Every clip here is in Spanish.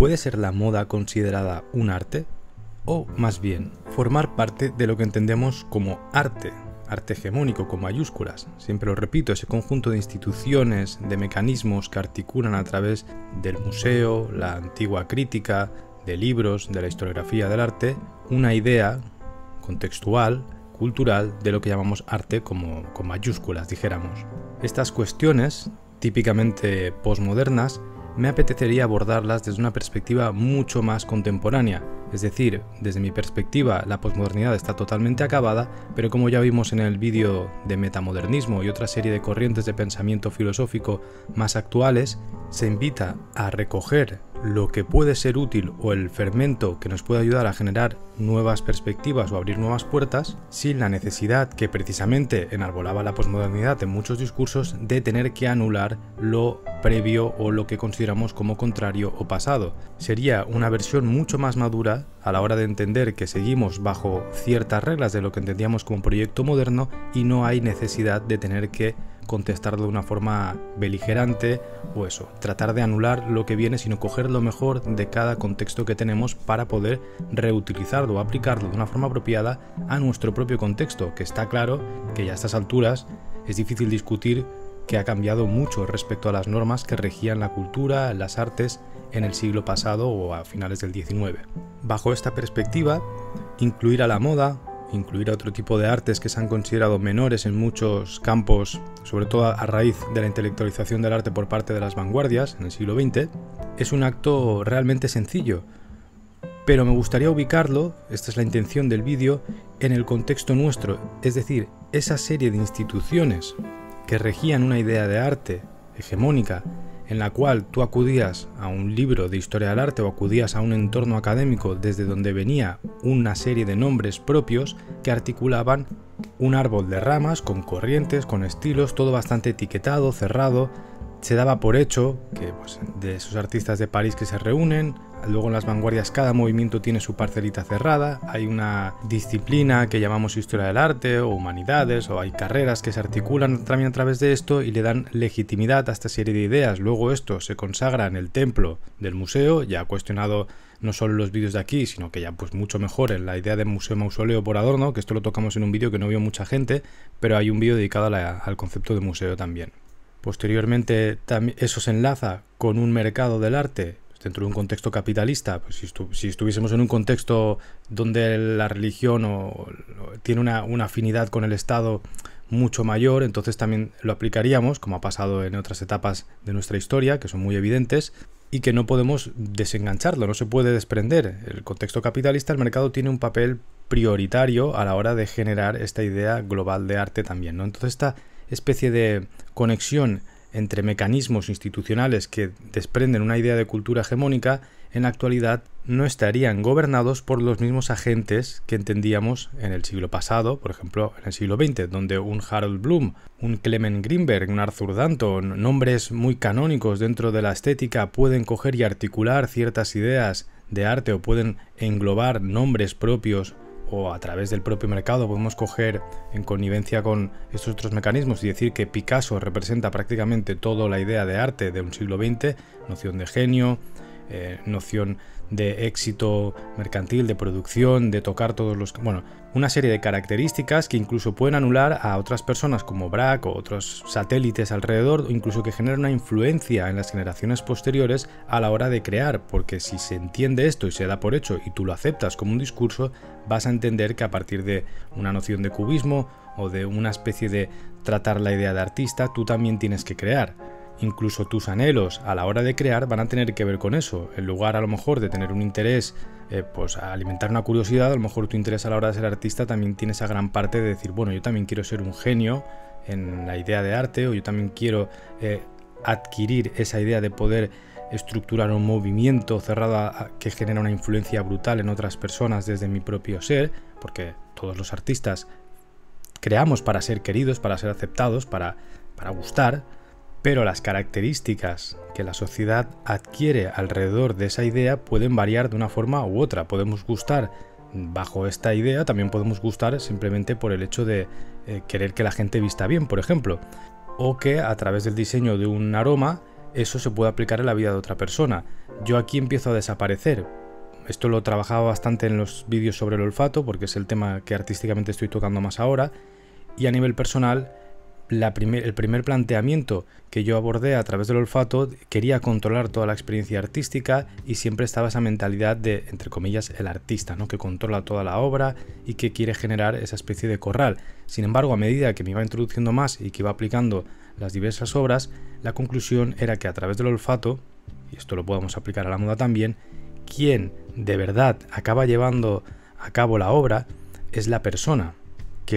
¿Puede ser la moda considerada un arte? O más bien, formar parte de lo que entendemos como arte, arte hegemónico con mayúsculas. Siempre lo repito, ese conjunto de instituciones, de mecanismos que articulan a través del museo, la antigua crítica, de libros, de la historiografía del arte, una idea contextual, cultural, de lo que llamamos arte como, con mayúsculas, dijéramos. Estas cuestiones, típicamente posmodernas, me apetecería abordarlas desde una perspectiva mucho más contemporánea, es decir, desde mi perspectiva la posmodernidad está totalmente acabada, pero como ya vimos en el vídeo de metamodernismo y otra serie de corrientes de pensamiento filosófico más actuales, se invita a recoger lo que puede ser útil o el fermento que nos puede ayudar a generar nuevas perspectivas o abrir nuevas puertas, sin la necesidad que precisamente enarbolaba la posmodernidad en muchos discursos de tener que anular lo previo o lo que consideramos como contrario o pasado. Sería una versión mucho más madura a la hora de entender que seguimos bajo ciertas reglas de lo que entendíamos como proyecto moderno y no hay necesidad de tener que contestarlo de una forma beligerante o eso, tratar de anular lo que viene, sino coger lo mejor de cada contexto que tenemos para poder reutilizarlo o aplicarlo de una forma apropiada a nuestro propio contexto, que está claro que ya a estas alturas es difícil discutir que ha cambiado mucho respecto a las normas que regían la cultura, las artes en el siglo pasado o a finales del XIX. Bajo esta perspectiva, incluir a la moda, incluir a otro tipo de artes que se han considerado menores en muchos campos, sobre todo a raíz de la intelectualización del arte por parte de las vanguardias en el siglo XX, es un acto realmente sencillo. Pero me gustaría ubicarlo, esta es la intención del vídeo, en el contexto nuestro, es decir, esa serie de instituciones que regían una idea de arte hegemónica en la cual tú acudías a un libro de historia del arte o acudías a un entorno académico desde donde venía una serie de nombres propios que articulaban un árbol de ramas con corrientes, con estilos, todo bastante etiquetado, cerrado. Se daba por hecho que pues, de esos artistas de París que se reúnen, Luego en las vanguardias cada movimiento tiene su parcelita cerrada, hay una disciplina que llamamos historia del arte o humanidades o hay carreras que se articulan también a través de esto y le dan legitimidad a esta serie de ideas. Luego esto se consagra en el templo del museo, ya ha cuestionado no solo los vídeos de aquí, sino que ya pues mucho mejor en la idea de museo mausoleo por Adorno, que esto lo tocamos en un vídeo que no vio mucha gente, pero hay un vídeo dedicado al concepto de museo también. Posteriormente eso se enlaza con un mercado del arte dentro de un contexto capitalista, pues, si, estuviésemos en un contexto donde la religión tiene una, afinidad con el Estado mucho mayor, entonces también lo aplicaríamos, como ha pasado en otras etapas de nuestra historia, que son muy evidentes, y que no podemos desengancharlo, no se puede desprender. El contexto capitalista, el mercado tiene un papel prioritario a la hora de generar esta idea global de arte también, ¿no? Entonces esta especie de conexión entre mecanismos institucionales que desprenden una idea de cultura hegemónica, en la actualidad no estarían gobernados por los mismos agentes que entendíamos en el siglo pasado, por ejemplo, en el siglo XX, donde un Harold Bloom, un Clement Greenberg, un Arthur Danton, nombres muy canónicos dentro de la estética, pueden coger y articular ciertas ideas de arte o pueden englobar nombres propios o a través del propio mercado podemos coger en connivencia con estos otros mecanismos y decir que Picasso representa prácticamente toda la idea de arte de un siglo XX, noción de genio, eh, noción de éxito mercantil, de producción, de tocar todos los... Bueno, una serie de características que incluso pueden anular a otras personas como Brack o otros satélites alrededor, incluso que generan una influencia en las generaciones posteriores a la hora de crear, porque si se entiende esto y se da por hecho y tú lo aceptas como un discurso, vas a entender que a partir de una noción de cubismo o de una especie de tratar la idea de artista, tú también tienes que crear. Incluso tus anhelos a la hora de crear van a tener que ver con eso. En lugar a lo mejor de tener un interés, eh, pues a alimentar una curiosidad, a lo mejor tu interés a la hora de ser artista también tiene esa gran parte de decir, bueno, yo también quiero ser un genio en la idea de arte o yo también quiero eh, adquirir esa idea de poder estructurar un movimiento cerrado que genera una influencia brutal en otras personas desde mi propio ser, porque todos los artistas creamos para ser queridos, para ser aceptados, para, para gustar, pero las características que la sociedad adquiere alrededor de esa idea pueden variar de una forma u otra. Podemos gustar bajo esta idea, también podemos gustar simplemente por el hecho de eh, querer que la gente vista bien, por ejemplo. O que a través del diseño de un aroma eso se pueda aplicar en la vida de otra persona. Yo aquí empiezo a desaparecer. Esto lo trabajaba bastante en los vídeos sobre el olfato porque es el tema que artísticamente estoy tocando más ahora. Y a nivel personal el primer planteamiento que yo abordé a través del olfato, quería controlar toda la experiencia artística y siempre estaba esa mentalidad de, entre comillas, el artista, ¿no? que controla toda la obra y que quiere generar esa especie de corral. Sin embargo, a medida que me iba introduciendo más y que iba aplicando las diversas obras, la conclusión era que a través del olfato, y esto lo podemos aplicar a la moda también, quien de verdad acaba llevando a cabo la obra es la persona,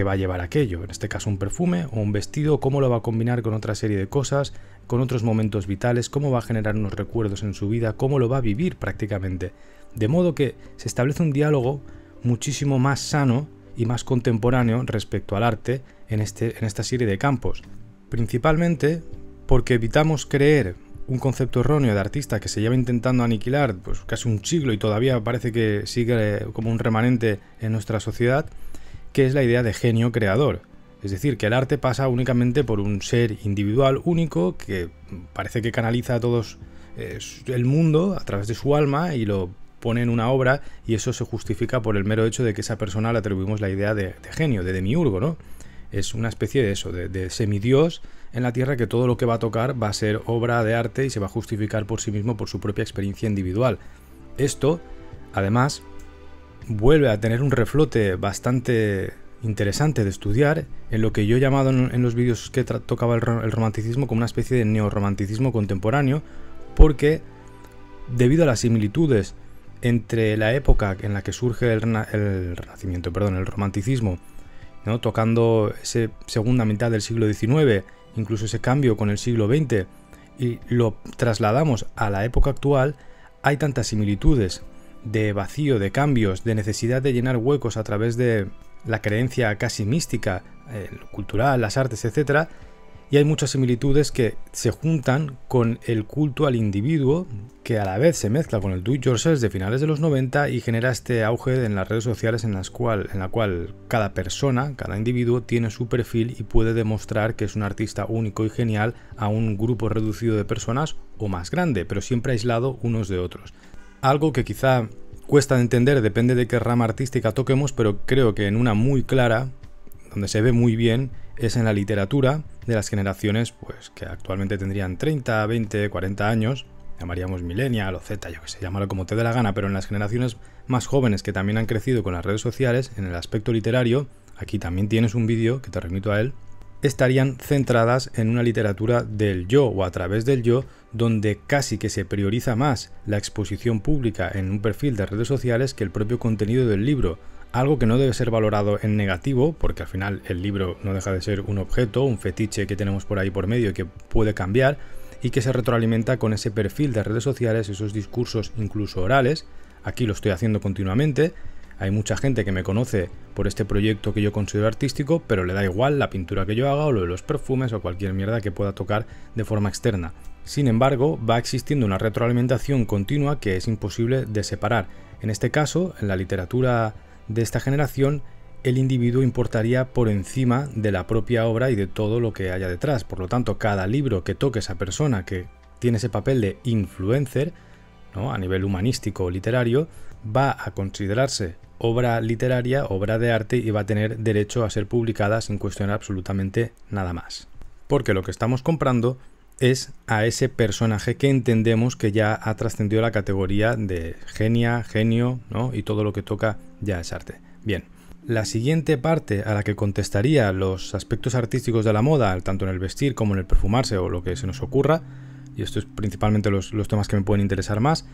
va a llevar aquello, en este caso un perfume o un vestido, cómo lo va a combinar con otra serie de cosas, con otros momentos vitales, cómo va a generar unos recuerdos en su vida, cómo lo va a vivir prácticamente. De modo que se establece un diálogo muchísimo más sano y más contemporáneo respecto al arte en, este, en esta serie de campos. Principalmente porque evitamos creer un concepto erróneo de artista que se lleva intentando aniquilar pues, casi un siglo y todavía parece que sigue como un remanente en nuestra sociedad que es la idea de genio creador. Es decir, que el arte pasa únicamente por un ser individual único que parece que canaliza a todos eh, el mundo a través de su alma y lo pone en una obra y eso se justifica por el mero hecho de que esa persona le atribuimos la idea de, genio, de demiurgo, ¿no? Es una especie de eso, de semidios en la Tierra que todo lo que va a tocar va a ser obra de arte y se va a justificar por sí mismo por su propia experiencia individual. Esto, además, vuelve a tener un reflote bastante interesante de estudiar en lo que yo he llamado en, los vídeos que tocaba el, romanticismo como una especie de neorromanticismo contemporáneo, porque debido a las similitudes entre la época en la que surge el, renacimiento, el romanticismo, ¿no? tocando esa segunda mitad del siglo XIX, incluso ese cambio con el siglo XX, y lo trasladamos a la época actual, hay tantas similitudes de vacío, de cambios, de necesidad de llenar huecos a través de la creencia casi mística, eh, cultural, las artes, etc. Y hay muchas similitudes que se juntan con el culto al individuo, que a la vez se mezcla con el do it yourself de finales de los 90 y genera este auge en las redes sociales en, las cual, en la cual cada persona, cada individuo tiene su perfil y puede demostrar que es un artista único y genial a un grupo reducido de personas o más grande, pero siempre aislado unos de otros algo que quizá cuesta de entender, depende de qué rama artística toquemos, pero creo que en una muy clara, donde se ve muy bien, es en la literatura de las generaciones pues, que actualmente tendrían 30, 20, 40 años, llamaríamos millennial o Z, yo que sé, llámalo como te dé la gana, pero en las generaciones más jóvenes que también han crecido con las redes sociales, en el aspecto literario, aquí también tienes un vídeo que te remito a él, estarían centradas en una literatura del yo o a través del yo, donde casi que se prioriza más la exposición pública en un perfil de redes sociales que el propio contenido del libro, algo que no debe ser valorado en negativo, porque al final el libro no deja de ser un objeto, un fetiche que tenemos por ahí por medio y que puede cambiar, y que se retroalimenta con ese perfil de redes sociales, esos discursos incluso orales, aquí lo estoy haciendo continuamente, hay mucha gente que me conoce por este proyecto que yo considero artístico, pero le da igual la pintura que yo haga o lo de los perfumes o cualquier mierda que pueda tocar de forma externa. Sin embargo, va existiendo una retroalimentación continua que es imposible de separar. En este caso, en la literatura de esta generación, el individuo importaría por encima de la propia obra y de todo lo que haya detrás. Por lo tanto, cada libro que toque esa persona que tiene ese papel de influencer, ¿no? a nivel humanístico o literario, va a considerarse obra literaria, obra de arte y va a tener derecho a ser publicada sin cuestionar absolutamente nada más. Porque lo que estamos comprando es a ese personaje que entendemos que ya ha trascendido la categoría de genia, genio, Y todo lo que toca ya es arte. Bien, la siguiente parte a la que contestaría los aspectos artísticos de la moda, tanto en el vestir como en el perfumarse o lo que se nos ocurra, y esto es principalmente los, los temas que me pueden interesar más,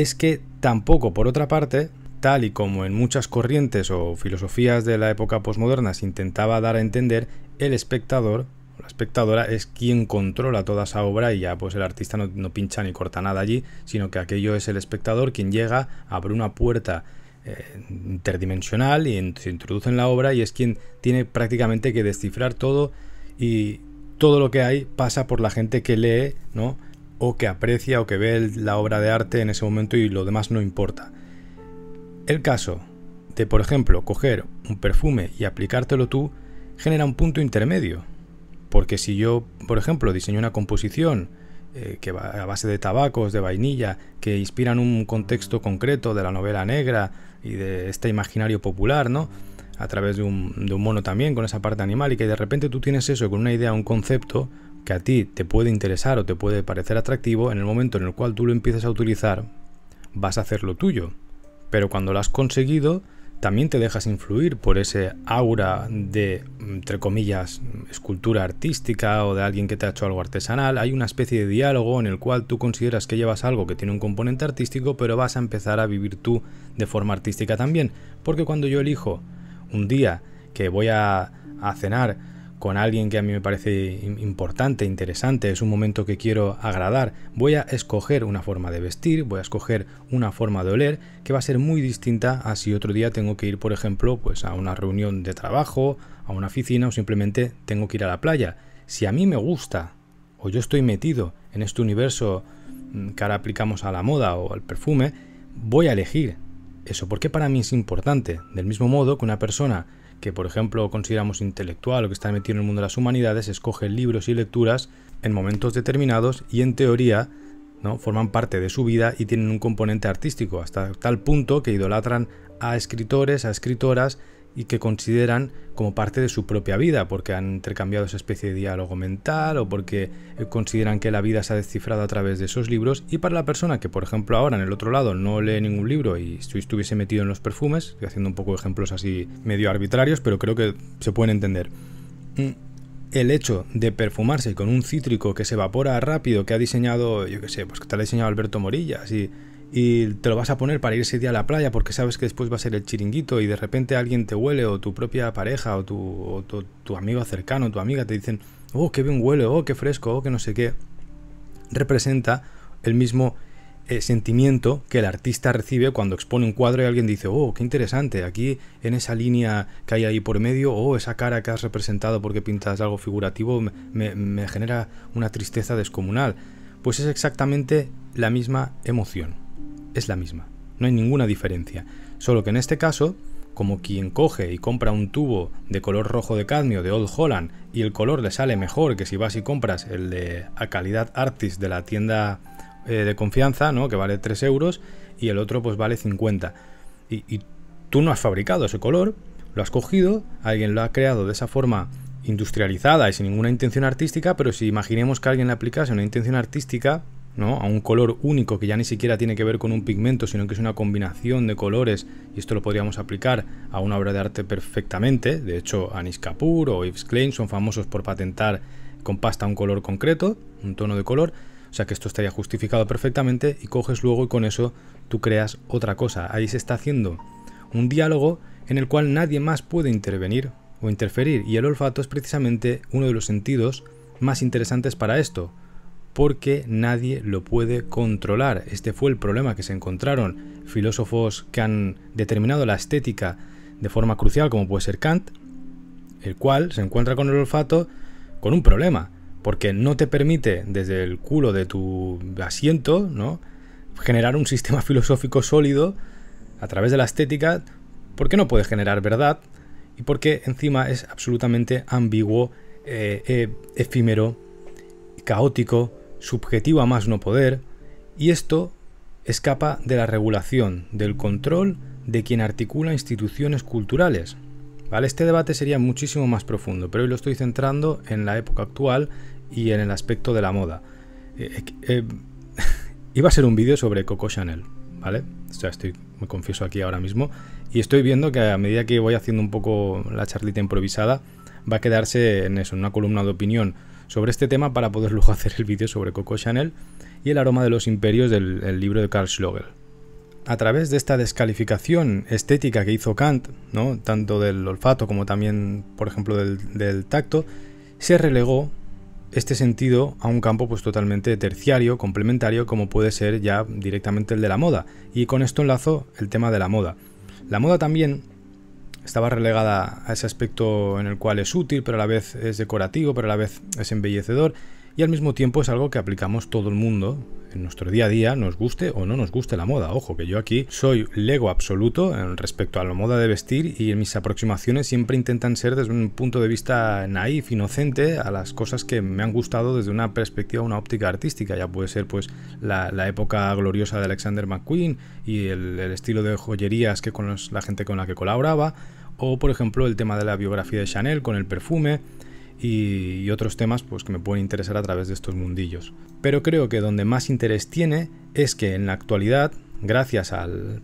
es que tampoco, por otra parte, tal y como en muchas corrientes o filosofías de la época posmoderna se intentaba dar a entender, el espectador o la espectadora es quien controla toda esa obra y ya pues el artista no, no pincha ni corta nada allí, sino que aquello es el espectador quien llega, abre una puerta eh, interdimensional y se introduce en la obra y es quien tiene prácticamente que descifrar todo y todo lo que hay pasa por la gente que lee, ¿no? o que aprecia o que ve la obra de arte en ese momento y lo demás no importa. El caso de, por ejemplo, coger un perfume y aplicártelo tú genera un punto intermedio. Porque si yo, por ejemplo, diseño una composición eh, que va a base de tabacos, de vainilla, que inspiran un contexto concreto de la novela negra y de este imaginario popular, ¿no? A través de un, de un mono también, con esa parte animal, y que de repente tú tienes eso con una idea, un concepto, que a ti te puede interesar o te puede parecer atractivo, en el momento en el cual tú lo empiezas a utilizar, vas a hacer lo tuyo. Pero cuando lo has conseguido, también te dejas influir por ese aura de, entre comillas, escultura artística o de alguien que te ha hecho algo artesanal. Hay una especie de diálogo en el cual tú consideras que llevas algo que tiene un componente artístico, pero vas a empezar a vivir tú de forma artística también. Porque cuando yo elijo un día que voy a, a cenar con alguien que a mí me parece importante, interesante, es un momento que quiero agradar, voy a escoger una forma de vestir, voy a escoger una forma de oler que va a ser muy distinta a si otro día tengo que ir, por ejemplo, pues a una reunión de trabajo, a una oficina o simplemente tengo que ir a la playa. Si a mí me gusta o yo estoy metido en este universo mm, que ahora aplicamos a la moda o al perfume, voy a elegir eso porque para mí es importante. Del mismo modo que una persona que por ejemplo consideramos intelectual o que está metido en el mundo de las humanidades, escoge libros y lecturas en momentos determinados y en teoría ¿no? forman parte de su vida y tienen un componente artístico, hasta tal punto que idolatran a escritores, a escritoras y que consideran como parte de su propia vida, porque han intercambiado esa especie de diálogo mental o porque eh, consideran que la vida se ha descifrado a través de esos libros. Y para la persona que, por ejemplo, ahora en el otro lado no lee ningún libro y si estuviese metido en los perfumes, estoy haciendo un poco ejemplos así medio arbitrarios, pero creo que se pueden entender. Mm, el hecho de perfumarse con un cítrico que se evapora rápido, que ha diseñado, yo qué sé, pues que te ha diseñado Alberto Morilla, y y te lo vas a poner para ir ese día a la playa porque sabes que después va a ser el chiringuito y de repente alguien te huele o tu propia pareja o tu, tu, amigo cercano, tu amiga te dicen, oh, qué bien huele, oh, qué fresco, oh, que no sé qué, representa el mismo eh, sentimiento que el artista recibe cuando expone un cuadro y alguien dice, oh, qué interesante, aquí en esa línea que hay ahí por medio, oh, esa cara que has representado porque pintas algo figurativo me, me genera una tristeza descomunal. Pues es exactamente la misma emoción es la misma, no hay ninguna diferencia, solo que en este caso, como quien coge y compra un tubo de color rojo de cadmio de Old Holland y el color le sale mejor que si vas y compras el de a calidad Artis de la tienda eh, de confianza, ¿no? que vale 3 euros, y el otro pues vale 50. Y, y tú no has fabricado ese color, lo has cogido, alguien lo ha creado de esa forma industrializada y sin ninguna intención artística, pero si imaginemos que alguien le aplicase una intención artística, a un color único que ya ni siquiera tiene que ver con un pigmento, sino que es una combinación de colores, y esto lo podríamos aplicar a una obra de arte perfectamente. De hecho, Anis Kapoor o Yves Klein son famosos por patentar con pasta un color concreto, un tono de color, o sea que esto estaría justificado perfectamente y coges luego y con eso tú creas otra cosa. Ahí se está haciendo un diálogo en el cual nadie más puede intervenir o interferir y el olfato es precisamente uno de los sentidos más interesantes para esto, porque nadie lo puede controlar. Este fue el problema que se encontraron filósofos que han determinado la estética de forma crucial, como puede ser Kant, el cual se encuentra con el olfato con un problema, porque no te permite desde el culo de tu asiento, ¿no? generar un sistema filosófico sólido a través de la estética, porque no puede generar verdad y porque encima es absolutamente ambiguo, eh, eh, efímero, caótico Subjetivo a más no poder, y esto escapa de la regulación, del control de quien articula instituciones culturales. ¿Vale? Este debate sería muchísimo más profundo, pero hoy lo estoy centrando en la época actual y en el aspecto de la moda. Eh, eh, eh, iba a ser un vídeo sobre Coco Chanel, ¿vale? O estoy, me confieso aquí ahora mismo. Y estoy viendo que a medida que voy haciendo un poco la charlita improvisada, va a quedarse en eso, en una columna de opinión sobre este tema para poder luego hacer el vídeo sobre Coco Chanel y el aroma de los imperios del libro de Karl Schlöger. A través de esta descalificación estética que hizo Kant, ¿no? tanto del olfato como también, por ejemplo, del, tacto, se relegó este sentido a un campo pues totalmente terciario, complementario, como puede ser ya directamente el de la moda. Y con esto enlazo el tema de la moda. La moda también estaba relegada a ese aspecto en el cual es útil, pero a la vez es decorativo, pero a la vez es embellecedor y al mismo tiempo es algo que aplicamos todo el mundo en nuestro día a día, nos guste o no nos guste la moda. Ojo, que yo aquí soy lego absoluto respecto a la moda de vestir y mis aproximaciones siempre intentan ser desde un punto de vista naif, inocente, a las cosas que me han gustado desde una perspectiva, una óptica artística. Ya puede ser pues la, época gloriosa de Alexander McQueen y el, estilo de joyerías que con la gente con la que colaboraba, o por ejemplo el tema de la biografía de Chanel con el perfume, y, otros temas pues, que me pueden interesar a través de estos mundillos. Pero creo que donde más interés tiene es que en la actualidad gracias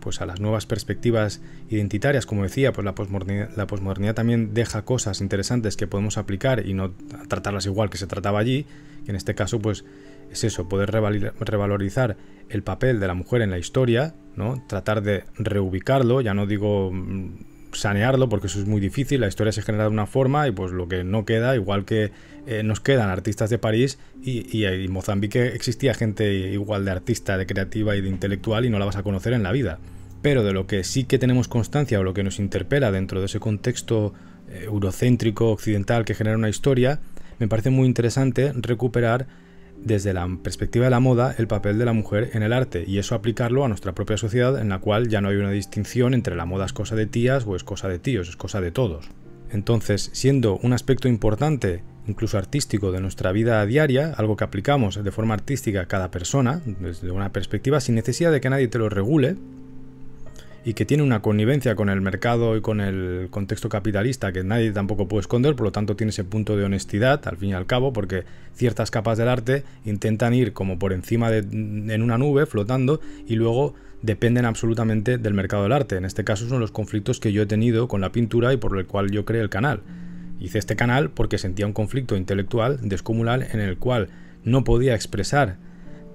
pues a las nuevas perspectivas identitarias, como decía, pues la posmodernidad, también deja cosas interesantes que podemos aplicar y no tratarlas igual que se trataba allí, en este caso pues es eso, poder revalorizar el papel de la mujer en la historia, ¿no? tratar de reubicarlo, ya no digo mm, sanearlo porque eso es muy difícil, la historia se genera de una forma y pues lo que no queda, igual que eh, nos quedan artistas de París y, y, Mozambique existía gente igual de artista, de creativa y de intelectual y no la vas a conocer en la vida. Pero de lo que sí que tenemos constancia o lo que nos interpela dentro de ese contexto eh, eurocéntrico occidental que genera una historia, me parece muy interesante recuperar desde la perspectiva de la moda el papel de la mujer en el arte y eso aplicarlo a nuestra propia sociedad en la cual ya no hay una distinción entre la moda es cosa de tías o es cosa de tíos, es cosa de todos. Entonces, siendo un aspecto importante, incluso artístico, de nuestra vida diaria, algo que aplicamos de forma artística a cada persona, desde una perspectiva, sin necesidad de que nadie te lo regule, y que tiene una connivencia con el mercado y con el contexto capitalista que nadie tampoco puede esconder, por lo tanto tiene ese punto de honestidad, al fin y al cabo, porque ciertas capas del arte intentan ir como por encima de, en una nube, flotando, y luego dependen absolutamente del mercado del arte. En este caso son los conflictos que yo he tenido con la pintura y por el cual yo creé el canal. Hice este canal porque sentía un conflicto intelectual descomunal en el cual no podía expresar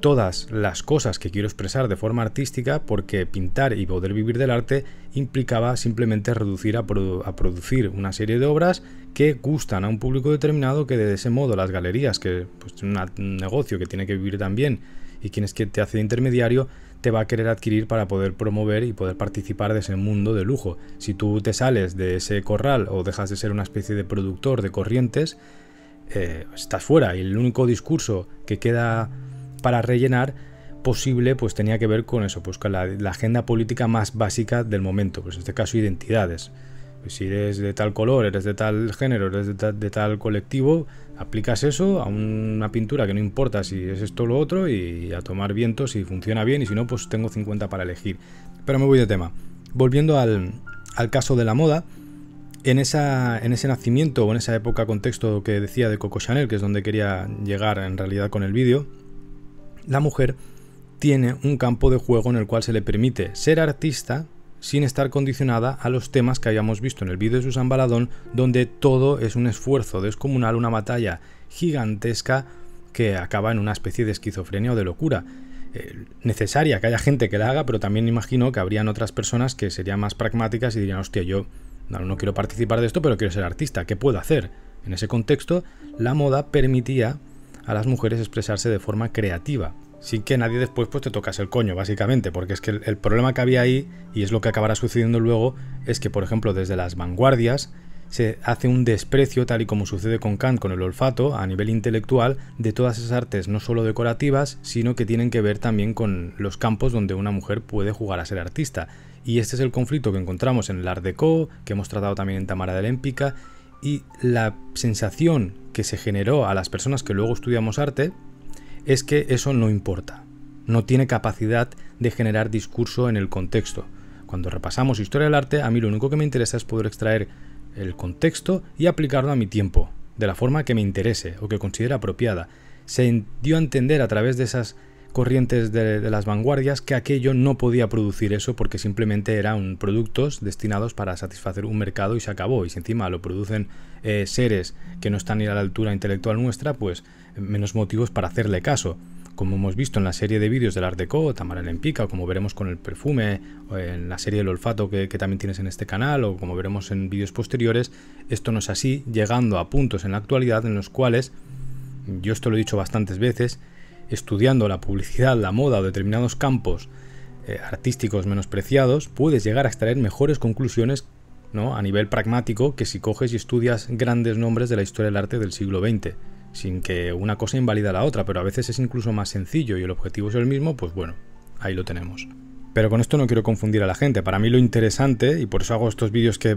todas las cosas que quiero expresar de forma artística porque pintar y poder vivir del arte implicaba simplemente reducir a, producir una serie de obras que gustan a un público determinado que de ese modo las galerías, que es pues, un negocio que tiene que vivir también y quienes que te hace de intermediario, te va a querer adquirir para poder promover y poder participar de ese mundo de lujo. Si tú te sales de ese corral o dejas de ser una especie de productor de corrientes, eh, estás fuera y el único discurso que queda para rellenar posible pues tenía que ver con eso, pues con la, agenda política más básica del momento, pues en este caso identidades. Pues, si eres de tal color, eres de tal género, eres de, tal colectivo, aplicas eso a una pintura que no importa si es esto o lo otro y a tomar viento si funciona bien y si no, pues tengo 50 para elegir. Pero me voy de tema. Volviendo al, al caso de la moda, en, esa, en ese nacimiento o en esa época contexto que decía de Coco Chanel, que es donde quería llegar en realidad con el vídeo, la mujer tiene un campo de juego en el cual se le permite ser artista sin estar condicionada a los temas que habíamos visto en el vídeo de Susan Baladón, donde todo es un esfuerzo descomunal, una batalla gigantesca que acaba en una especie de esquizofrenia o de locura. Eh, necesaria que haya gente que la haga, pero también imagino que habrían otras personas que serían más pragmáticas y dirían, hostia, yo no quiero participar de esto, pero quiero ser artista, ¿qué puedo hacer? En ese contexto, la moda permitía a las mujeres expresarse de forma creativa, sin que nadie después pues, te tocase el coño, básicamente, porque es que el, problema que había ahí, y es lo que acabará sucediendo luego, es que, por ejemplo, desde las vanguardias, se hace un desprecio, tal y como sucede con Kant con el olfato, a nivel intelectual, de todas esas artes no solo decorativas, sino que tienen que ver también con los campos donde una mujer puede jugar a ser artista. Y este es el conflicto que encontramos en el Art co que hemos tratado también en Tamara de Lémpica, y la sensación que se generó a las personas que luego estudiamos arte es que eso no importa, no tiene capacidad de generar discurso en el contexto. Cuando repasamos historia del arte, a mí lo único que me interesa es poder extraer el contexto y aplicarlo a mi tiempo, de la forma que me interese o que considera apropiada. Se dio a entender a través de esas corrientes de, las vanguardias que aquello no podía producir eso porque simplemente eran productos destinados para satisfacer un mercado y se acabó. Y si encima lo producen eh, seres que no están a la altura intelectual nuestra, pues eh, menos motivos para hacerle caso. Como hemos visto en la serie de vídeos del Art Deco, en en o como veremos con el perfume, en la serie del olfato que, que también tienes en este canal, o como veremos en vídeos posteriores, esto no es así, llegando a puntos en la actualidad en los cuales, yo esto lo he dicho bastantes veces, estudiando la publicidad, la moda o determinados campos eh, artísticos menospreciados, puedes llegar a extraer mejores conclusiones ¿no? a nivel pragmático que si coges y estudias grandes nombres de la historia del arte del siglo XX, sin que una cosa invalida a la otra, pero a veces es incluso más sencillo y el objetivo es el mismo, pues bueno, ahí lo tenemos. Pero con esto no quiero confundir a la gente. Para mí lo interesante, y por eso hago estos vídeos que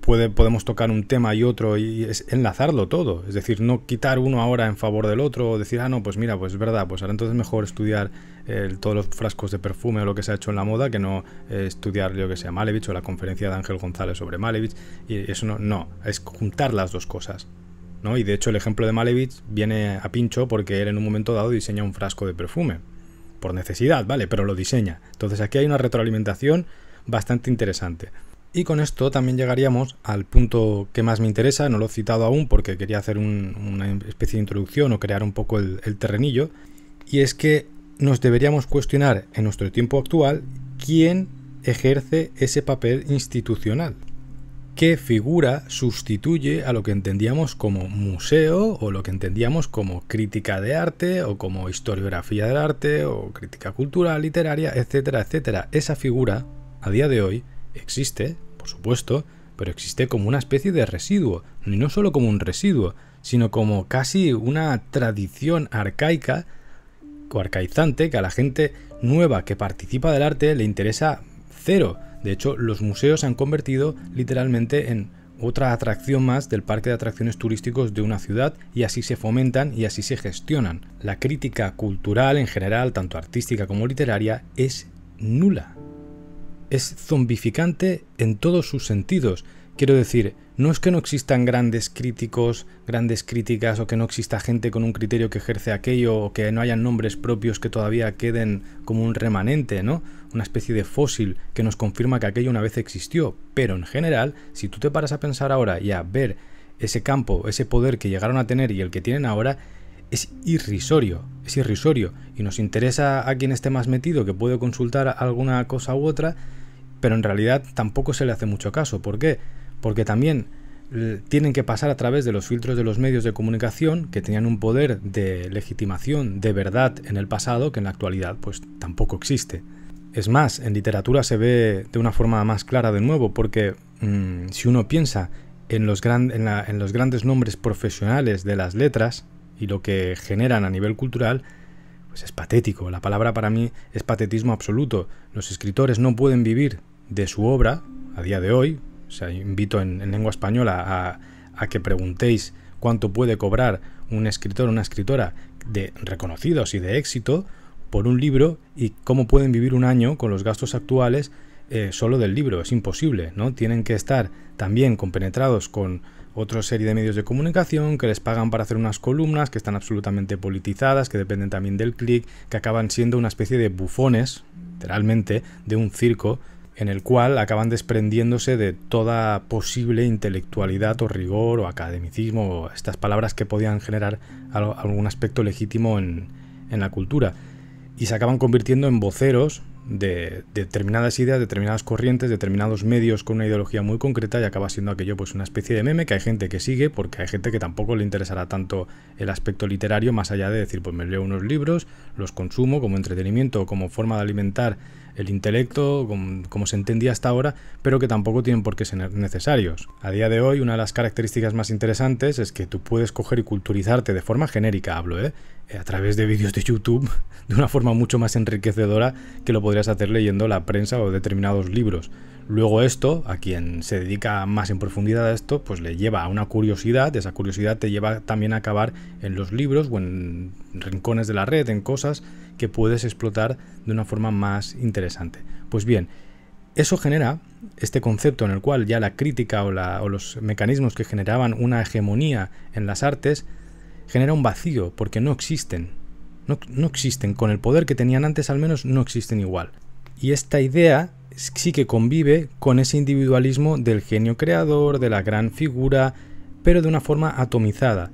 puede, podemos tocar un tema y otro, y es enlazarlo todo. Es decir, no quitar uno ahora en favor del otro, o decir, ah, no, pues mira, pues es verdad, pues ahora entonces mejor estudiar todos los frascos de perfume o lo que se ha hecho en la moda que no eh, estudiar yo que sea Malevich o la conferencia de Ángel González sobre Malevich. Y eso no, no, es juntar las dos cosas. ¿no? Y de hecho el ejemplo de Malevich viene a pincho porque él en un momento dado diseña un frasco de perfume por necesidad, ¿vale? Pero lo diseña. Entonces aquí hay una retroalimentación bastante interesante. Y con esto también llegaríamos al punto que más me interesa, no lo he citado aún porque quería hacer una especie de introducción o crear un poco el, el terrenillo, y es que nos deberíamos cuestionar en nuestro tiempo actual quién ejerce ese papel institucional qué figura sustituye a lo que entendíamos como museo o lo que entendíamos como crítica de arte o como historiografía del arte o crítica cultural, literaria, etcétera, etcétera. Esa figura, a día de hoy, existe, por supuesto, pero existe como una especie de residuo, y no solo como un residuo, sino como casi una tradición arcaica o arcaizante que a la gente nueva que participa del arte le interesa cero de hecho, los museos se han convertido literalmente en otra atracción más del parque de atracciones turísticos de una ciudad y así se fomentan y así se gestionan. La crítica cultural en general, tanto artística como literaria, es nula. Es zombificante en todos sus sentidos. Quiero decir, no es que no existan grandes críticos, grandes críticas o que no exista gente con un criterio que ejerce aquello o que no hayan nombres propios que todavía queden como un remanente, ¿no? Una especie de fósil que nos confirma que aquello una vez existió. Pero en general, si tú te paras a pensar ahora y a ver ese campo, ese poder que llegaron a tener y el que tienen ahora, es irrisorio, es irrisorio. Y nos interesa a quien esté más metido, que puede consultar alguna cosa u otra, pero en realidad tampoco se le hace mucho caso. ¿Por qué? porque también eh, tienen que pasar a través de los filtros de los medios de comunicación que tenían un poder de legitimación de verdad en el pasado que en la actualidad pues tampoco existe. Es más, en literatura se ve de una forma más clara de nuevo porque mm, si uno piensa en los, en los grandes nombres profesionales de las letras y lo que generan a nivel cultural, pues es patético. La palabra para mí es patetismo absoluto. Los escritores no pueden vivir de su obra a día de hoy, o sea, invito en, lengua española a, que preguntéis cuánto puede cobrar un escritor o una escritora de reconocidos y de éxito por un libro y cómo pueden vivir un año con los gastos actuales eh, solo del libro. Es imposible, ¿no? Tienen que estar también compenetrados con otra serie de medios de comunicación que les pagan para hacer unas columnas que están absolutamente politizadas, que dependen también del clic, que acaban siendo una especie de bufones, literalmente, de un circo en el cual acaban desprendiéndose de toda posible intelectualidad o rigor o academicismo, estas palabras que podían generar algún aspecto legítimo en, la cultura, y se acaban convirtiendo en voceros de, determinadas ideas, determinadas corrientes, determinados medios con una ideología muy concreta y acaba siendo aquello pues una especie de meme que hay gente que sigue porque hay gente que tampoco le interesará tanto el aspecto literario más allá de decir pues me leo unos libros, los consumo como entretenimiento o como forma de alimentar el intelecto, como, se entendía hasta ahora, pero que tampoco tienen por qué ser necesarios. A día de hoy, una de las características más interesantes es que tú puedes coger y culturizarte de forma genérica, hablo, ¿eh? eh a través de vídeos de YouTube, de una forma mucho más enriquecedora que lo podrías hacer leyendo la prensa o determinados libros. Luego esto, a quien se dedica más en profundidad a esto, pues le lleva a una curiosidad, esa curiosidad te lleva también a acabar en los libros o en rincones de la red, en cosas que puedes explotar de una forma más interesante. Pues bien, eso genera este concepto en el cual ya la crítica o, los mecanismos que generaban una hegemonía en las artes genera un vacío porque no existen. no existen. Con el poder que tenían antes al menos no existen igual. Y esta idea sí que convive con ese individualismo del genio creador, de la gran figura, pero de una forma atomizada.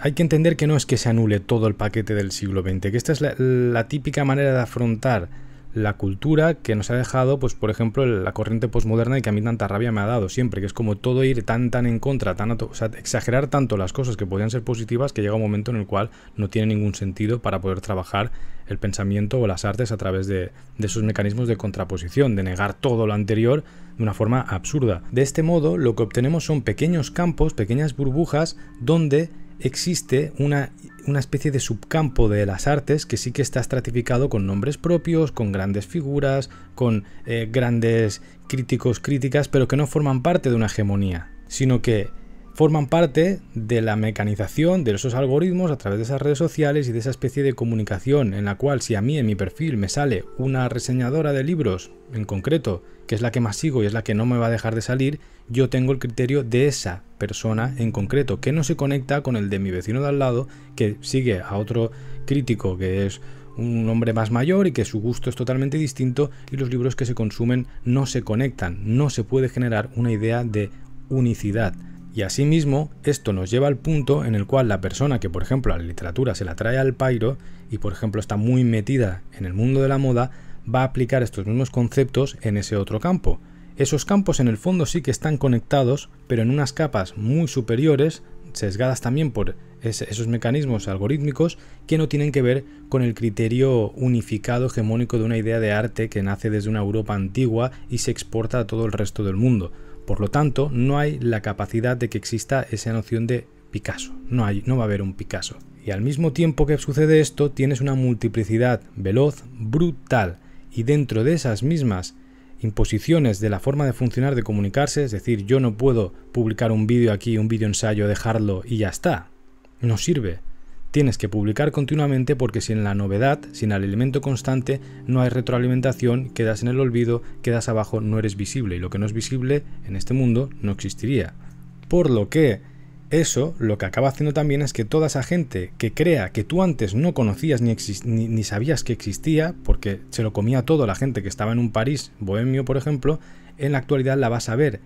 Hay que entender que no es que se anule todo el paquete del siglo XX, que esta es la, típica manera de afrontar la cultura que nos ha dejado, pues por ejemplo, la corriente posmoderna y que a mí tanta rabia me ha dado siempre, que es como todo ir tan tan en contra, tan exagerar tanto las cosas que podían ser positivas que llega un momento en el cual no tiene ningún sentido para poder trabajar el pensamiento o las artes a través de, de esos mecanismos de contraposición, de negar todo lo anterior de una forma absurda. De este modo, lo que obtenemos son pequeños campos, pequeñas burbujas donde existe una una especie de subcampo de las artes que sí que está estratificado con nombres propios, con grandes figuras, con eh, grandes críticos, críticas, pero que no forman parte de una hegemonía, sino que forman parte de la mecanización de esos algoritmos a través de esas redes sociales y de esa especie de comunicación en la cual si a mí en mi perfil me sale una reseñadora de libros en concreto, que es la que más sigo y es la que no me va a dejar de salir, yo tengo el criterio de esa persona en concreto, que no se conecta con el de mi vecino de al lado, que sigue a otro crítico que es un hombre más mayor y que su gusto es totalmente distinto y los libros que se consumen no se conectan, no se puede generar una idea de unicidad. Y asimismo, esto nos lleva al punto en el cual la persona que, por ejemplo, a la literatura se la trae al pairo y, por ejemplo, está muy metida en el mundo de la moda, va a aplicar estos mismos conceptos en ese otro campo. Esos campos en el fondo sí que están conectados, pero en unas capas muy superiores, sesgadas también por esos mecanismos algorítmicos que no tienen que ver con el criterio unificado hegemónico de una idea de arte que nace desde una Europa antigua y se exporta a todo el resto del mundo. Por lo tanto, no hay la capacidad de que exista esa noción de Picasso. No, hay, no va a haber un Picasso. Y al mismo tiempo que sucede esto, tienes una multiplicidad veloz, brutal, y dentro de esas mismas imposiciones de la forma de funcionar, de comunicarse, es decir, yo no puedo publicar un vídeo aquí, un vídeo ensayo, dejarlo y ya está. No sirve. Tienes que publicar continuamente porque sin la novedad, sin el elemento constante, no hay retroalimentación, quedas en el olvido, quedas abajo, no eres visible y lo que no es visible en este mundo no existiría. Por lo que eso lo que acaba haciendo también es que toda esa gente que crea que tú antes no conocías ni, sabías que existía, porque se lo comía todo la gente que estaba en un París bohemio, por ejemplo, en la actualidad la vas a ver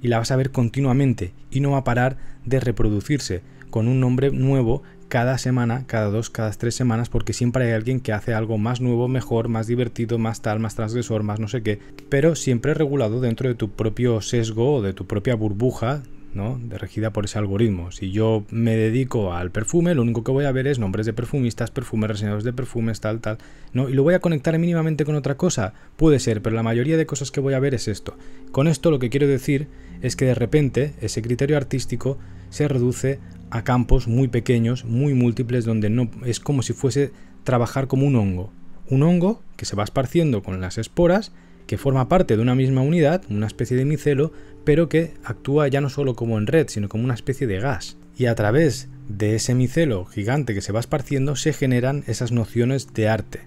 y la vas a ver continuamente y no va a parar de reproducirse con un nombre nuevo cada semana, cada dos, cada tres semanas, porque siempre hay alguien que hace algo más nuevo, mejor, más divertido, más tal, más transgresor, más no sé qué, pero siempre regulado dentro de tu propio sesgo o de tu propia burbuja ¿no? De regida por ese algoritmo. Si yo me dedico al perfume, lo único que voy a ver es nombres de perfumistas, perfumes, reseñadores de perfumes, tal, tal, ¿no? Y lo voy a conectar mínimamente con otra cosa. Puede ser, pero la mayoría de cosas que voy a ver es esto. Con esto lo que quiero decir es que de repente ese criterio artístico se reduce a campos muy pequeños, muy múltiples, donde no es como si fuese trabajar como un hongo. Un hongo que se va esparciendo con las esporas, que forma parte de una misma unidad, una especie de micelo, pero que actúa ya no solo como en red, sino como una especie de gas. Y a través de ese micelo gigante que se va esparciendo se generan esas nociones de arte.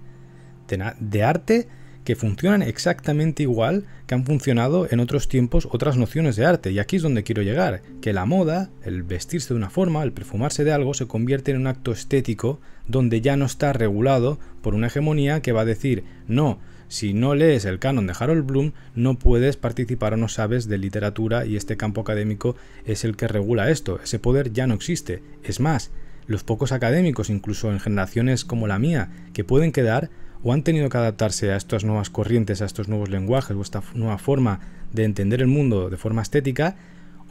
de arte que funcionan exactamente igual que han funcionado en otros tiempos otras nociones de arte. Y aquí es donde quiero llegar, que la moda, el vestirse de una forma, el perfumarse de algo, se convierte en un acto estético donde ya no está regulado por una hegemonía que va a decir, no, si no lees el canon de Harold Bloom, no puedes participar o no sabes de literatura y este campo académico es el que regula esto. Ese poder ya no existe. Es más, los pocos académicos, incluso en generaciones como la mía, que pueden quedar, o han tenido que adaptarse a estas nuevas corrientes, a estos nuevos lenguajes o esta nueva forma de entender el mundo de forma estética,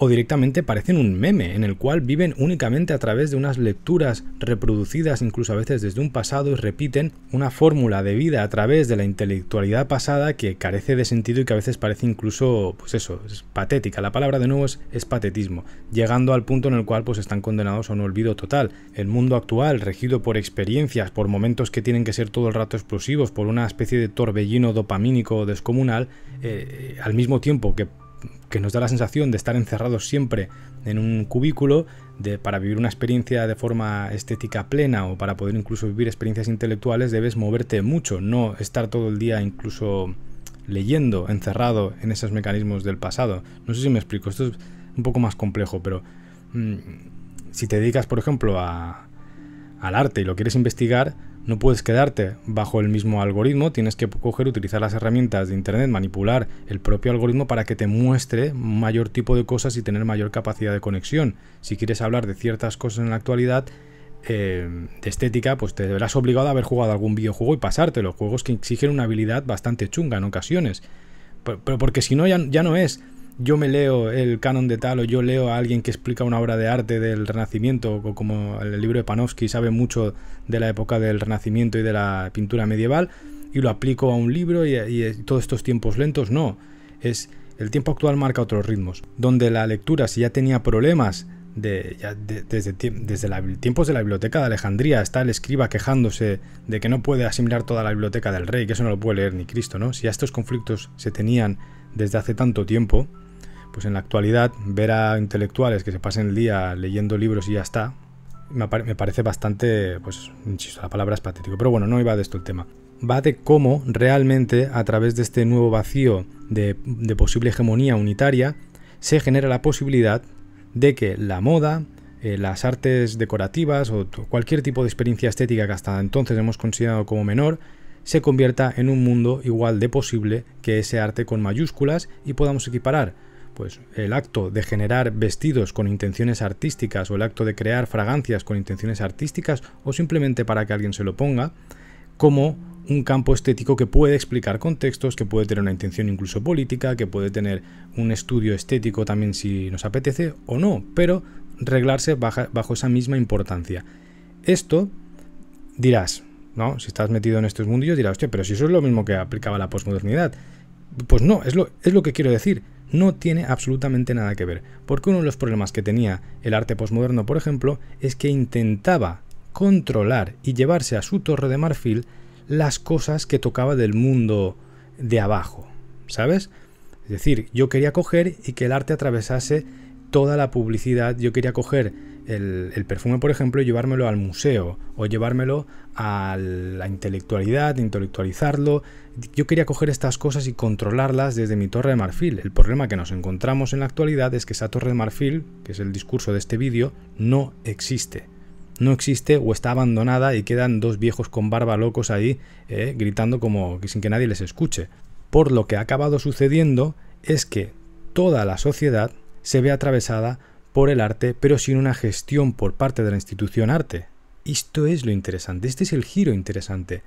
o directamente parecen un meme en el cual viven únicamente a través de unas lecturas reproducidas incluso a veces desde un pasado y repiten una fórmula de vida a través de la intelectualidad pasada que carece de sentido y que a veces parece incluso, pues eso, es patética. La palabra de nuevo es, patetismo, llegando al punto en el cual pues están condenados a un olvido total. El mundo actual, regido por experiencias, por momentos que tienen que ser todo el rato explosivos, por una especie de torbellino dopamínico descomunal, eh, eh, al mismo tiempo que que nos da la sensación de estar encerrados siempre en un cubículo, de, para vivir una experiencia de forma estética plena o para poder incluso vivir experiencias intelectuales debes moverte mucho, no estar todo el día incluso leyendo, encerrado en esos mecanismos del pasado. No sé si me explico, esto es un poco más complejo, pero mm, si te dedicas, por ejemplo, al arte y lo quieres investigar, no puedes quedarte bajo el mismo algoritmo, tienes que coger, utilizar las herramientas de Internet, manipular el propio algoritmo para que te muestre mayor tipo de cosas y tener mayor capacidad de conexión. Si quieres hablar de ciertas cosas en la actualidad, eh, de estética, pues te verás obligado a haber jugado algún videojuego y pasarte los juegos que exigen una habilidad bastante chunga en ocasiones. Pero, porque si no, ya no es yo me leo el canon de tal o yo leo a alguien que explica una obra de arte del Renacimiento, o como el libro de Panofsky sabe mucho de la época del Renacimiento y de la pintura medieval, y lo aplico a un libro y, todos estos tiempos lentos, no. Es el tiempo actual marca otros ritmos, donde la lectura, si ya tenía problemas de, desde, tiempos de la biblioteca de Alejandría, está el escriba quejándose de que no puede asimilar toda la biblioteca del rey, que eso no lo puede leer ni Cristo, ¿no? Si ya estos conflictos se tenían desde hace tanto tiempo, pues en la actualidad ver a intelectuales que se pasen el día leyendo libros y ya está, me, parece bastante, pues, la palabra es patético, pero bueno, no iba de esto el tema. Va de cómo realmente a través de este nuevo vacío de, posible hegemonía unitaria se genera la posibilidad de que la moda, eh, las artes decorativas o cualquier tipo de experiencia estética que hasta entonces hemos considerado como menor se convierta en un mundo igual de posible que ese arte con mayúsculas y podamos equiparar pues el acto de generar vestidos con intenciones artísticas o el acto de crear fragancias con intenciones artísticas o simplemente para que alguien se lo ponga, como un campo estético que puede explicar contextos, que puede tener una intención incluso política, que puede tener un estudio estético también si nos apetece o no, pero reglarse bajo esa misma importancia. Esto dirás, ¿no? Si estás metido en estos mundillos dirás, pero si eso es lo mismo que aplicaba la posmodernidad. Pues no, es lo, lo que quiero decir. No tiene absolutamente nada que ver. Porque uno de los problemas que tenía el arte posmoderno, por ejemplo, es que intentaba controlar y llevarse a su torre de marfil las cosas que tocaba del mundo de abajo. ¿Sabes? Es decir, yo quería coger y que el arte atravesase toda la publicidad. Yo quería coger el, perfume, por ejemplo, llevármelo al museo o llevármelo a la intelectualidad, intelectualizarlo. Yo quería coger estas cosas y controlarlas desde mi torre de marfil. El problema que nos encontramos en la actualidad es que esa torre de marfil, que es el discurso de este vídeo, no existe. No existe o está abandonada y quedan dos viejos con barba locos ahí eh, gritando como sin que nadie les escuche. Por lo que ha acabado sucediendo es que toda la sociedad se ve atravesada por el arte, pero sin una gestión por parte de la institución arte. Esto es lo interesante, este es el giro interesante.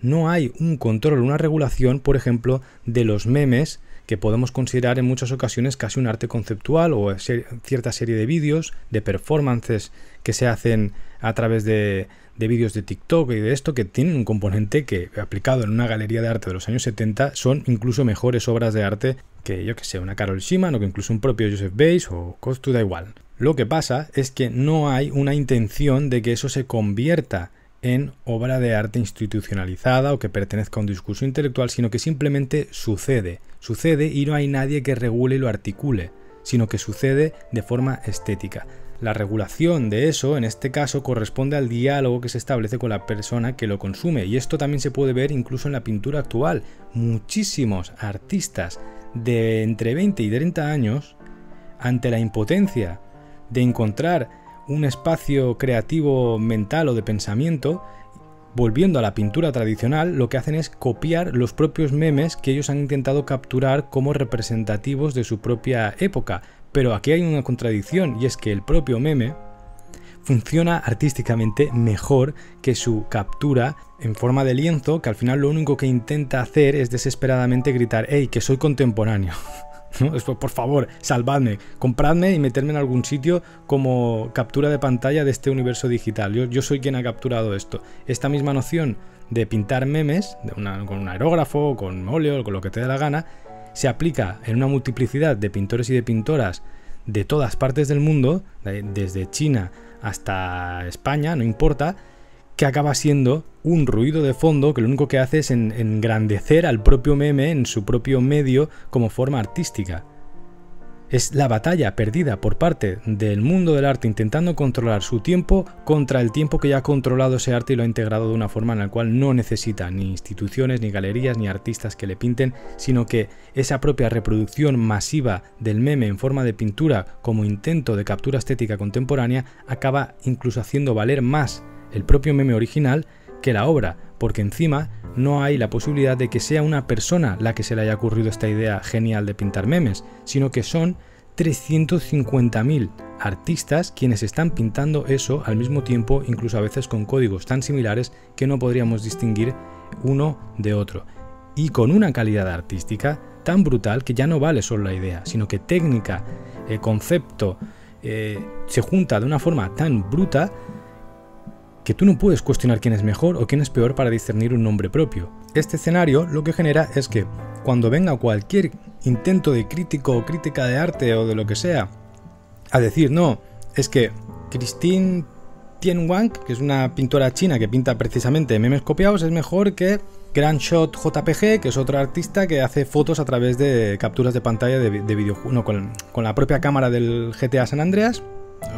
No hay un control, una regulación, por ejemplo, de los memes que podemos considerar en muchas ocasiones casi un arte conceptual o cierta serie de vídeos, de performances que se hacen a través de, de vídeos de TikTok y de esto que tienen un componente que aplicado en una galería de arte de los años 70 son incluso mejores obras de arte que yo que sé, una Carol Shiman o que incluso un propio Joseph Bates o costuda da igual. Lo que pasa es que no hay una intención de que eso se convierta en obra de arte institucionalizada o que pertenezca a un discurso intelectual, sino que simplemente sucede, sucede y no hay nadie que regule y lo articule, sino que sucede de forma estética. La regulación de eso, en este caso, corresponde al diálogo que se establece con la persona que lo consume, y esto también se puede ver incluso en la pintura actual. Muchísimos artistas de entre 20 y 30 años, ante la impotencia de encontrar un espacio creativo mental o de pensamiento, volviendo a la pintura tradicional, lo que hacen es copiar los propios memes que ellos han intentado capturar como representativos de su propia época. Pero aquí hay una contradicción y es que el propio meme funciona artísticamente mejor que su captura en forma de lienzo, que al final lo único que intenta hacer es desesperadamente gritar, hey, que soy contemporáneo. ¿No? Por favor, salvadme, compradme y meterme en algún sitio como captura de pantalla de este universo digital. Yo, soy quien ha capturado esto. Esta misma noción de pintar memes con un aerógrafo, con óleo, con lo que te dé la gana, se aplica en una multiplicidad de pintores y de pintoras de todas partes del mundo, desde China hasta España, no importa, que acaba siendo un ruido de fondo que lo único que hace es engrandecer al propio meme en su propio medio como forma artística es la batalla perdida por parte del mundo del arte intentando controlar su tiempo contra el tiempo que ya ha controlado ese arte y lo ha integrado de una forma en la cual no necesita ni instituciones, ni galerías, ni artistas que le pinten, sino que esa propia reproducción masiva del meme en forma de pintura como intento de captura estética contemporánea acaba incluso haciendo valer más el propio meme original que la obra, porque encima no hay la posibilidad de que sea una persona la que se le haya ocurrido esta idea genial de pintar memes, sino que son 350.000 artistas quienes están pintando eso al mismo tiempo, incluso a veces con códigos tan similares que no podríamos distinguir uno de otro. Y con una calidad artística tan brutal que ya no vale solo la idea, sino que técnica, el eh, concepto, eh, se junta de una forma tan bruta que tú no puedes cuestionar quién es mejor o quién es peor para discernir un nombre propio. Este escenario lo que genera es que cuando venga cualquier intento de crítico o crítica de arte o de lo que sea a decir, no, es que Christine Tien Wang, que es una pintora china que pinta precisamente memes copiados, es mejor que Grand Shot JPG, que es otro artista que hace fotos a través de capturas de pantalla de, de videojuegos, no, con, con la propia cámara del GTA San Andreas,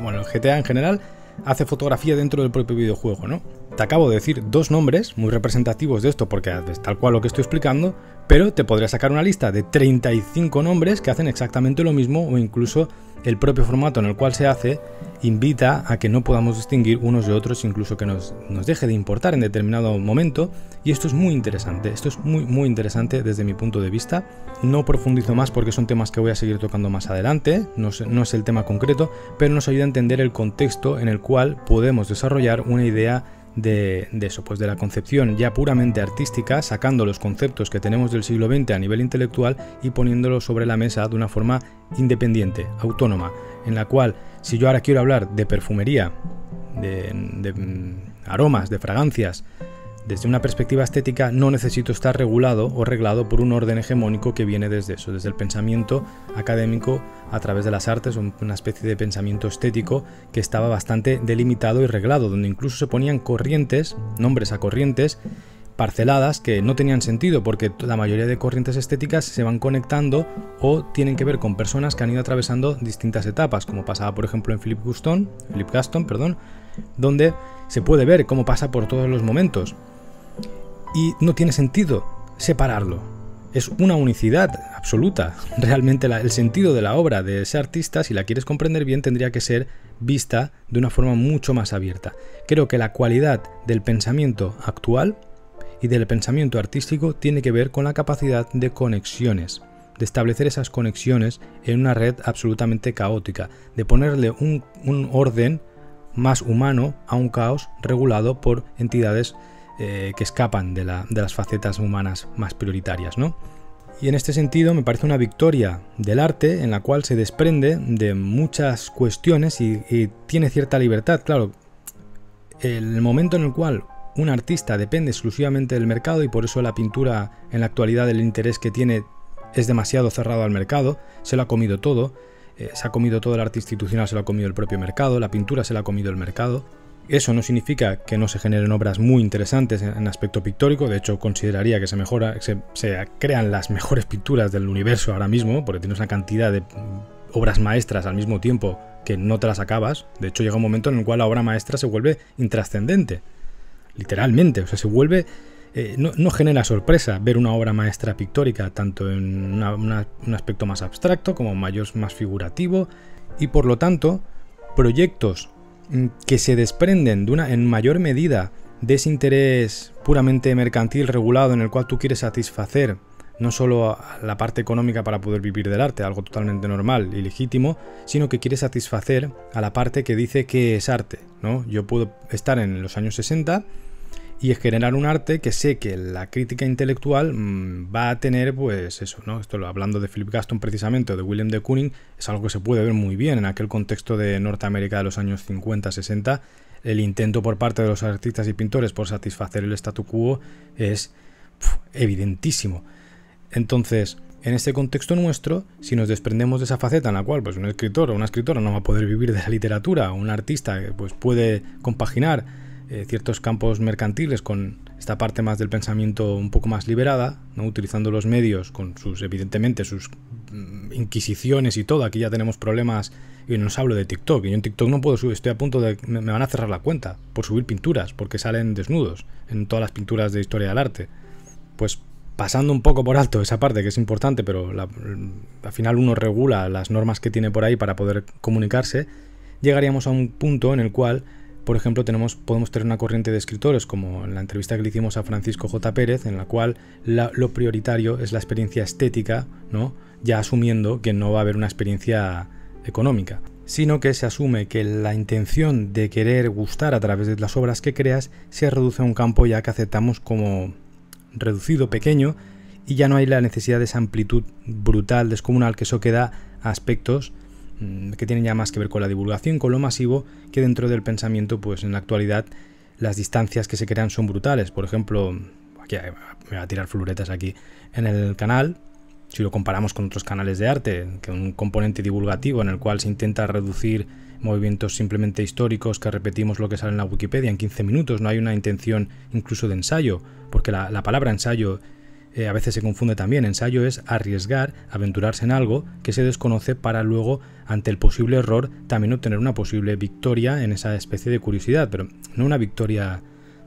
bueno, el GTA en general, hace fotografía dentro del propio videojuego, ¿no? te acabo de decir dos nombres muy representativos de esto porque es tal cual lo que estoy explicando, pero te podría sacar una lista de 35 nombres que hacen exactamente lo mismo o incluso el propio formato en el cual se hace invita a que no podamos distinguir unos de otros, incluso que nos, deje de importar en determinado momento. Y esto es muy interesante, esto es muy, muy interesante desde mi punto de vista. No profundizo más porque son temas que voy a seguir tocando más adelante, no no es el tema concreto, pero nos ayuda a entender el contexto en el cual podemos desarrollar una idea de, eso, pues de la concepción ya puramente artística, sacando los conceptos que tenemos del siglo XX a nivel intelectual y poniéndolos sobre la mesa de una forma independiente, autónoma, en la cual si yo ahora quiero hablar de perfumería, de mm, aromas, de fragancias, desde una perspectiva estética no necesito estar regulado o reglado por un orden hegemónico que viene desde eso, desde el pensamiento académico a través de las artes, una especie de pensamiento estético que estaba bastante delimitado y reglado, donde incluso se ponían corrientes, nombres a corrientes, parceladas que no tenían sentido porque la mayoría de corrientes estéticas se van conectando o tienen que ver con personas que han ido atravesando distintas etapas, como pasaba por ejemplo en Philip Gaston, Philip perdón, donde se puede ver cómo pasa por todos los momentos. Y no tiene sentido separarlo. Es una unicidad absoluta. Realmente el sentido de la obra de ese artista, si la quieres comprender bien, tendría que ser vista de una forma mucho más abierta. Creo que la cualidad del pensamiento actual y del pensamiento artístico tiene que ver con la capacidad de conexiones, de establecer esas conexiones en una red absolutamente caótica, de ponerle un orden más humano a un caos regulado por entidades eh, que escapan de, las facetas humanas más prioritarias. ¿no? Y en este sentido me parece una victoria del arte en la cual se desprende de muchas cuestiones y, y tiene cierta libertad. Claro, el momento en el cual un artista depende exclusivamente del mercado y por eso la pintura en la actualidad el interés que tiene es demasiado cerrado al mercado, se lo ha comido todo, eh, se ha comido todo el arte institucional, se lo ha comido el propio mercado, la pintura se la ha comido el mercado. Eso no significa que no se generen obras muy interesantes en, aspecto pictórico, de hecho consideraría que se mejora, se crean las mejores pinturas del universo ahora mismo, porque tienes una cantidad de obras maestras al mismo tiempo que no te las acabas. De hecho, llega un momento en el cual la obra maestra se vuelve intrascendente. Literalmente, o sea, se vuelve eh, no, genera sorpresa ver una obra maestra pictórica, tanto en un aspecto más abstracto como mayor, más figurativo, y por lo tanto, proyectos mm, que se desprenden de una, en mayor medida de ese interés puramente mercantil regulado en el cual tú quieres satisfacer no solo la parte económica para poder vivir del arte, algo totalmente normal y legítimo, sino que quieres satisfacer a la parte que dice que es arte. ¿no? Yo puedo estar en los años 60 y es generar un arte que sé que la crítica intelectual mm, va a tener, pues eso, ¿no? Esto hablando de Philip Gaston precisamente o de William de Kooning, es algo que se puede ver muy bien en aquel contexto de Norteamérica de los años 50, 60. El intento por parte de los artistas y pintores por satisfacer el statu quo es evidentísimo. Entonces, en este contexto nuestro, si nos desprendemos de esa faceta en la cual pues, un escritor o una escritora no va a poder vivir de la literatura, un artista pues, puede compaginar eh, ciertos campos mercantiles con esta parte más del pensamiento un poco más liberada, ¿no? utilizando los medios con sus, evidentemente, sus mm, inquisiciones y todo. Aquí ya tenemos problemas. Y nos hablo de TikTok. Y yo en TikTok no puedo subir, estoy a punto de. Me, me van a cerrar la cuenta por subir pinturas, porque salen desnudos en todas las pinturas de historia del arte. Pues pasando un poco por alto esa parte que es importante, pero mm, al final uno regula las normas que tiene por ahí para poder comunicarse, llegaríamos a un punto en el cual por ejemplo, podemos tener una corriente de escritores, como en la entrevista que le hicimos a Francisco J. Pérez, en la cual lo prioritario es la experiencia estética, ¿no? ya asumiendo que no va a haber una experiencia económica, sino que se asume que la intención de querer gustar a través de las obras que creas se reduce a un campo ya que aceptamos como reducido, pequeño, y ya no hay la necesidad de esa amplitud brutal, descomunal, que eso queda a aspectos Mm, que tienen ya más que ver con la divulgación, con lo masivo, que dentro del pensamiento, pues en la actualidad las distancias que se crean son brutales. Por ejemplo, aquí eh, me voy a tirar fluretas aquí en el canal, si lo comparamos con otros canales de arte, que un componente divulgativo en el cual se intenta reducir movimientos simplemente históricos que repetimos lo que sale en la Wikipedia en 15 minutos, no hay una intención incluso de ensayo, porque la palabra ensayo eh, a veces se confunde también. Ensayo es arriesgar, aventurarse en algo que se desconoce para luego, ante el posible error, también obtener una posible victoria en esa especie de curiosidad, pero no una victoria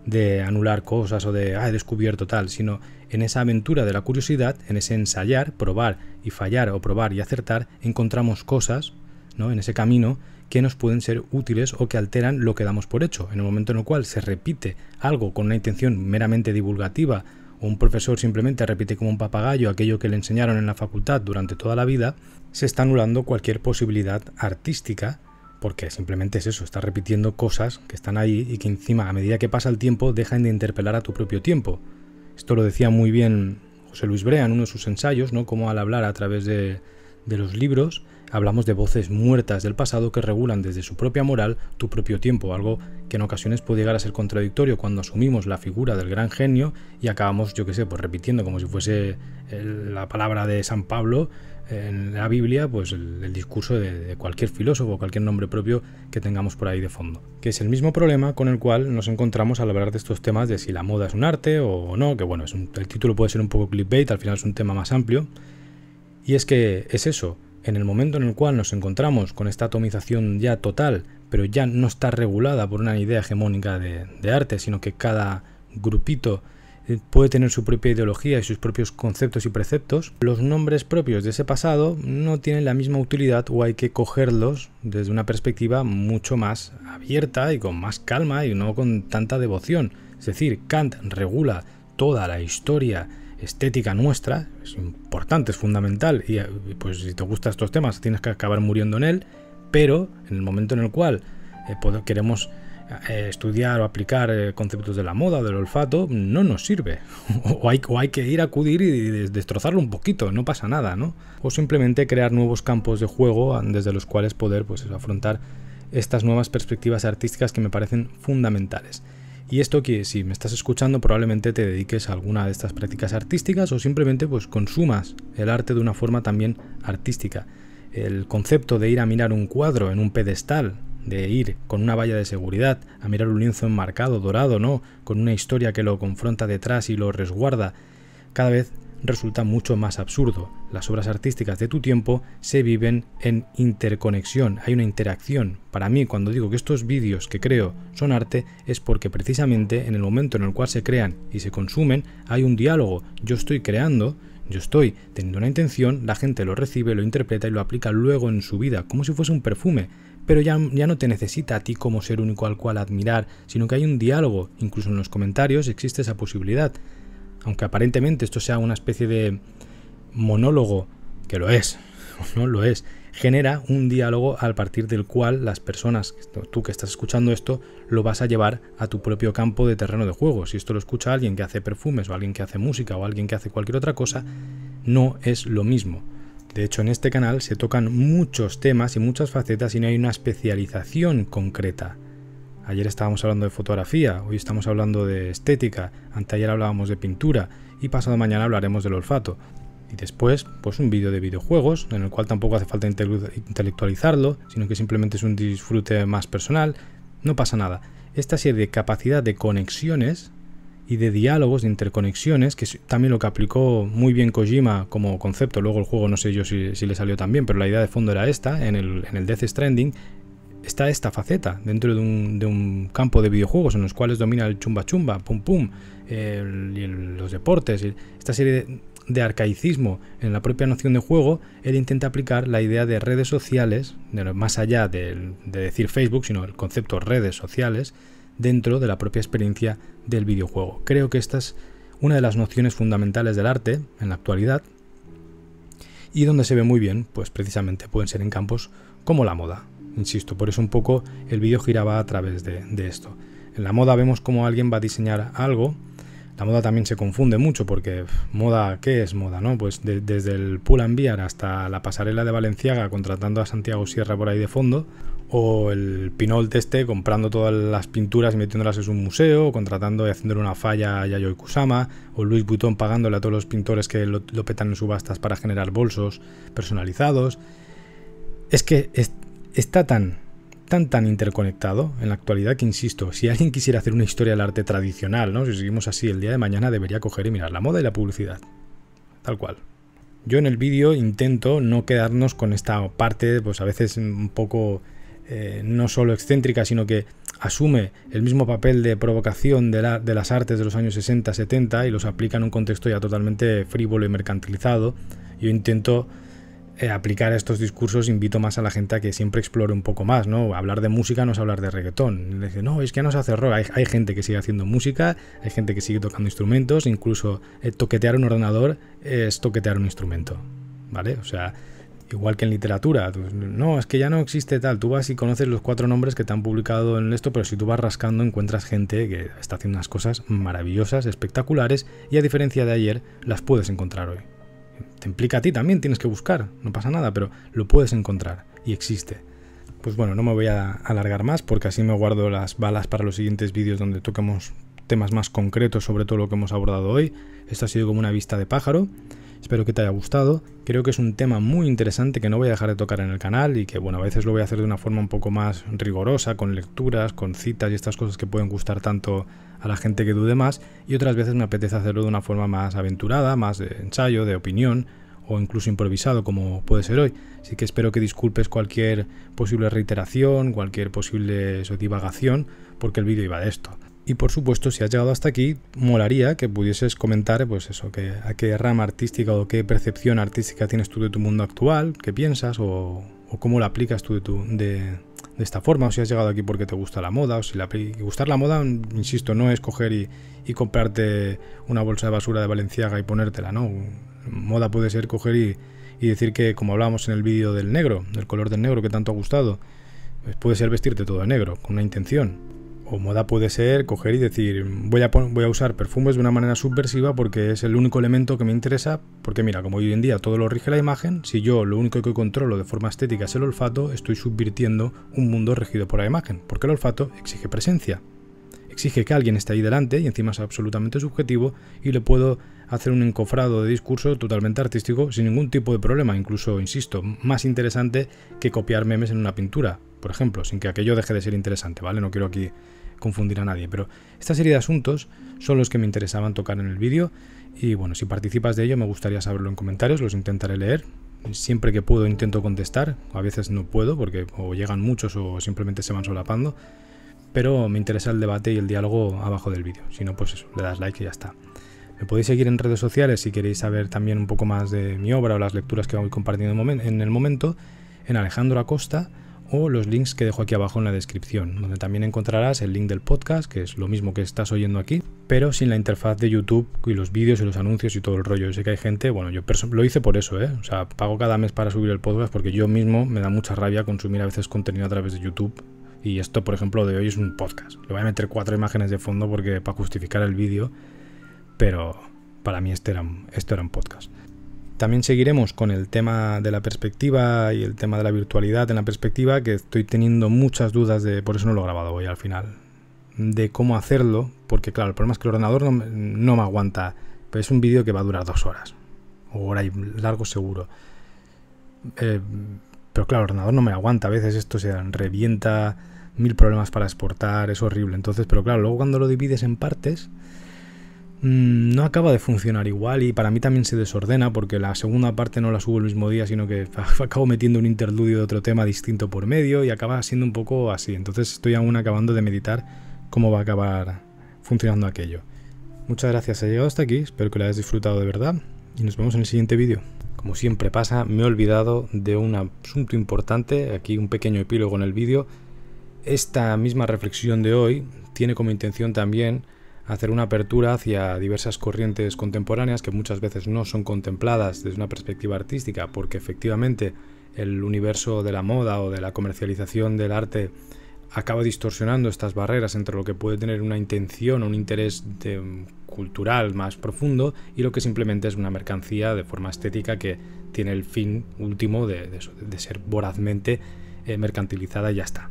de anular cosas o de, ah, he descubierto tal, sino en esa aventura de la curiosidad, en ese ensayar, probar y fallar o probar y acertar, encontramos cosas, ¿no? En ese camino que nos pueden ser útiles o que alteran lo que damos por hecho. En el momento en el cual se repite algo con una intención meramente divulgativa un profesor simplemente repite como un papagayo aquello que le enseñaron en la facultad durante toda la vida, se está anulando cualquier posibilidad artística, porque simplemente es eso, está repitiendo cosas que están ahí y que encima a medida que pasa el tiempo dejan de interpelar a tu propio tiempo. Esto lo decía muy bien José Luis Brea en uno de sus ensayos, ¿no? Como al hablar a través de, de los libros, Hablamos de voces muertas del pasado que regulan desde su propia moral tu propio tiempo, algo que en ocasiones puede llegar a ser contradictorio cuando asumimos la figura del gran genio y acabamos, yo qué sé, pues repitiendo como si fuese eh, la palabra de San Pablo eh, en la Biblia, pues el, discurso de, cualquier filósofo, cualquier nombre propio que tengamos por ahí de fondo. Que es el mismo problema con el cual nos encontramos al hablar de estos temas de si la moda es un arte o no, que bueno, el título puede ser un poco clickbait, al final es un tema más amplio. Y es que es eso, en el momento en el cual nos encontramos con esta atomización ya total, pero ya no está regulada por una idea hegemónica de, arte, sino que cada grupito eh, puede tener su propia ideología y sus propios conceptos y preceptos, los nombres propios de ese pasado no tienen la misma utilidad o hay que cogerlos desde una perspectiva mucho más abierta y con más calma y no con tanta devoción. Es decir, Kant regula toda la historia estética nuestra, es importante, es fundamental, y pues si te gustan estos temas tienes que acabar muriendo en él, pero en el momento en el cual eh, queremos eh, estudiar o aplicar eh, conceptos de la moda, del olfato, no nos sirve. o, hay, hay que ir a acudir y destrozarlo un poquito, no pasa nada, ¿no? O simplemente crear nuevos campos de juego desde los cuales poder pues, afrontar estas nuevas perspectivas artísticas que me parecen fundamentales. Y esto que si me estás escuchando probablemente te dediques a alguna de estas prácticas artísticas o simplemente pues consumas el arte de una forma también artística. El concepto de ir a mirar un cuadro en un pedestal, de ir con una valla de seguridad a mirar un lienzo enmarcado, dorado, ¿no? Con una historia que lo confronta detrás y lo resguarda. Cada vez resulta mucho más absurdo. Las obras artísticas de tu tiempo se viven en interconexión, hay una interacción. Para mí, cuando digo que estos vídeos que creo son arte, es porque precisamente en el momento en el cual se crean y se consumen, hay un diálogo. Yo estoy creando, yo estoy teniendo una intención, la gente lo recibe, lo interpreta y lo aplica luego en su vida, como si fuese un perfume. Pero ya, ya, no te necesita a ti como ser único al cual admirar, sino que hay un diálogo, incluso en los comentarios existe esa posibilidad aunque aparentemente esto sea una especie de monólogo, que lo es, no lo es, genera un diálogo al partir del cual las personas, tú que estás escuchando esto, lo vas a llevar a tu propio campo de terreno de juego. Si esto lo escucha alguien que hace perfumes o alguien que hace música o alguien que hace cualquier otra cosa, no es lo mismo. De hecho, en este canal se tocan muchos temas y muchas facetas y no hay una especialización concreta. Ayer estábamos hablando de fotografía, hoy estamos hablando de estética, anteayer hablábamos de pintura y pasado mañana hablaremos del olfato. Y después, pues un vídeo de videojuegos, en el cual tampoco hace falta intelectualizarlo, sino que simplemente es un disfrute más personal, no pasa nada. Esta serie de capacidad de conexiones y de diálogos, de interconexiones, que es también lo que aplicó muy bien Kojima como concepto, luego el juego no sé yo si, le salió tan bien, pero la idea de fondo era esta, en el, en el Death Stranding, está esta faceta dentro de un, campo de videojuegos en los cuales domina el chumba chumba, pum pum, los deportes, esta serie de, arcaicismo en la propia noción de juego, él intenta aplicar la idea de redes sociales, más allá de, de decir Facebook, sino el concepto redes sociales, dentro de la propia experiencia del videojuego. Creo que esta es una de las nociones fundamentales del arte en la actualidad y donde se ve muy bien, pues precisamente pueden ser en campos como la moda. Insisto, por eso un poco el vídeo giraba a través de, esto. En la moda vemos cómo alguien va a diseñar algo. La moda también se confunde mucho porque moda, ¿qué es moda? No? Pues desde el Pull and Bear hasta la pasarela de Valenciaga contratando a Santiago Sierra por ahí de fondo, o el de este comprando todas las pinturas y metiéndolas en un museo, o contratando y haciéndole una falla a Yayoi Kusama, o Luis Vuitton pagándole a todos los pintores que lo, lo petan en subastas para generar bolsos personalizados. Es que es, está tan, tan, tan interconectado en la actualidad que, insisto, si alguien quisiera hacer una historia del arte tradicional, ¿no? si seguimos así, el día de mañana debería coger y mirar la moda y la publicidad. Tal cual. Yo en el vídeo intento no quedarnos con esta parte, pues a veces un poco eh, no solo excéntrica, sino que asume el mismo papel de provocación de, de las artes de los años 60-70 y los aplica en un contexto ya totalmente frívolo y mercantilizado. Yo intento eh, aplicar estos discursos invito más a la gente a que siempre explore un poco más, ¿no? Hablar de música no es hablar de reggaetón. no, es que no se hace rock. Hay, gente que sigue haciendo música, hay gente que sigue tocando instrumentos, incluso eh, toquetear un ordenador es toquetear un instrumento, ¿vale? O sea, igual que en literatura. no, es que ya no existe tal. Tú vas y conoces los cuatro nombres que te han publicado en esto, pero si tú vas rascando encuentras gente que está haciendo unas cosas maravillosas, espectaculares, y a diferencia de ayer, las puedes encontrar hoy te implica a ti también, tienes que buscar, no pasa nada, pero lo puedes encontrar y existe. Pues bueno, no me voy a alargar más porque así me guardo las balas para los siguientes vídeos donde toquemos temas más concretos sobre todo lo que hemos abordado hoy. Esto ha sido como una vista de pájaro. Espero que te haya gustado. Creo que es un tema muy interesante que no voy a dejar de tocar en el canal y que, bueno, a veces lo voy a hacer de una forma un poco más rigurosa, con lecturas, con citas y estas cosas que pueden gustar tanto a la gente que dude más. Y otras veces me apetece hacerlo de una forma más aventurada, más de ensayo, de opinión o incluso improvisado como puede ser hoy. Así que espero que disculpes cualquier posible reiteración, cualquier posible divagación, porque el vídeo iba de esto. Y por supuesto, si has llegado hasta aquí, molaría que pudieses comentar, pues eso, que, a qué rama artística o qué percepción artística tienes tú de tu mundo actual, qué piensas o, cómo la aplicas tú de, de, esta forma, o si has llegado aquí porque te gusta la moda, o si la, gustar la moda, insisto, no es coger y, comprarte una bolsa de basura de Valenciaga y ponértela, ¿no? Moda puede ser coger y, decir que, como hablábamos en el vídeo del negro, del color del negro que tanto ha gustado, pues puede ser vestirte todo de negro, con una intención Cómoda puede ser coger y decir, voy a, voy a usar perfumes de una manera subversiva porque es el único elemento que me interesa, porque mira, como hoy en día todo lo rige la imagen, si yo lo único que controlo de forma estética es el olfato, estoy subvirtiendo un mundo regido por la imagen, porque el olfato exige presencia, exige que alguien esté ahí delante y encima es absolutamente subjetivo y le puedo hacer un encofrado de discurso totalmente artístico sin ningún tipo de problema, incluso, insisto, más interesante que copiar memes en una pintura, por ejemplo, sin que aquello deje de ser interesante, ¿vale? No quiero aquí confundir a nadie, pero esta serie de asuntos son los que me interesaban tocar en el vídeo y bueno, si participas de ello me gustaría saberlo en comentarios, los intentaré leer. Siempre que puedo intento contestar, a veces no puedo porque o llegan muchos o simplemente se van solapando, pero me interesa el debate y el diálogo abajo del vídeo, si no pues eso, le das like y ya está. Me podéis seguir en redes sociales si queréis saber también un poco más de mi obra o las lecturas que voy compartiendo en el momento, en Alejandro Acosta, o los links que dejo aquí abajo en la descripción, donde también encontrarás el link del podcast, que es lo mismo que estás oyendo aquí, pero sin la interfaz de YouTube y los vídeos y los anuncios y todo el rollo. Yo sé que hay gente, bueno, yo lo hice por eso, ¿eh? O sea, pago cada mes para subir el podcast porque yo mismo me da mucha rabia consumir a veces contenido a través de YouTube y esto, por ejemplo, de hoy es un podcast. Le voy a meter cuatro imágenes de fondo porque para justificar el vídeo. Pero para mí este esto era un podcast. También seguiremos con el tema de la perspectiva y el tema de la virtualidad en la perspectiva, que estoy teniendo muchas dudas de, por eso no lo he grabado hoy al final, de cómo hacerlo, porque claro, el problema es que el ordenador no, me aguanta, pero es un vídeo que va a durar dos horas, o hora largo seguro. Eh, pero claro, el ordenador no me aguanta, a veces esto se revienta, mil problemas para exportar, es horrible. Entonces, pero claro, luego cuando lo divides en partes, Mm, no acaba de funcionar igual y para mí también se desordena porque la segunda parte no la subo el mismo día, sino que acabo metiendo un interludio de otro tema distinto por medio y acaba siendo un poco así. Entonces estoy aún acabando de meditar cómo va a acabar funcionando aquello. Muchas gracias, ha llegado hasta aquí, espero que lo hayas disfrutado de verdad y nos vemos en el siguiente vídeo. Como siempre pasa, me he olvidado de un asunto importante, aquí un pequeño epílogo en el vídeo. Esta misma reflexión de hoy tiene como intención también hacer una apertura hacia diversas corrientes contemporáneas que muchas veces no son contempladas desde una perspectiva artística, porque efectivamente el universo de la moda o de la comercialización del arte acaba distorsionando estas barreras entre lo que puede tener una intención o un interés mm, cultural más profundo y lo que simplemente es una mercancía de forma estética que tiene el fin último de ser vorazmente eh, mercantilizada y ya está.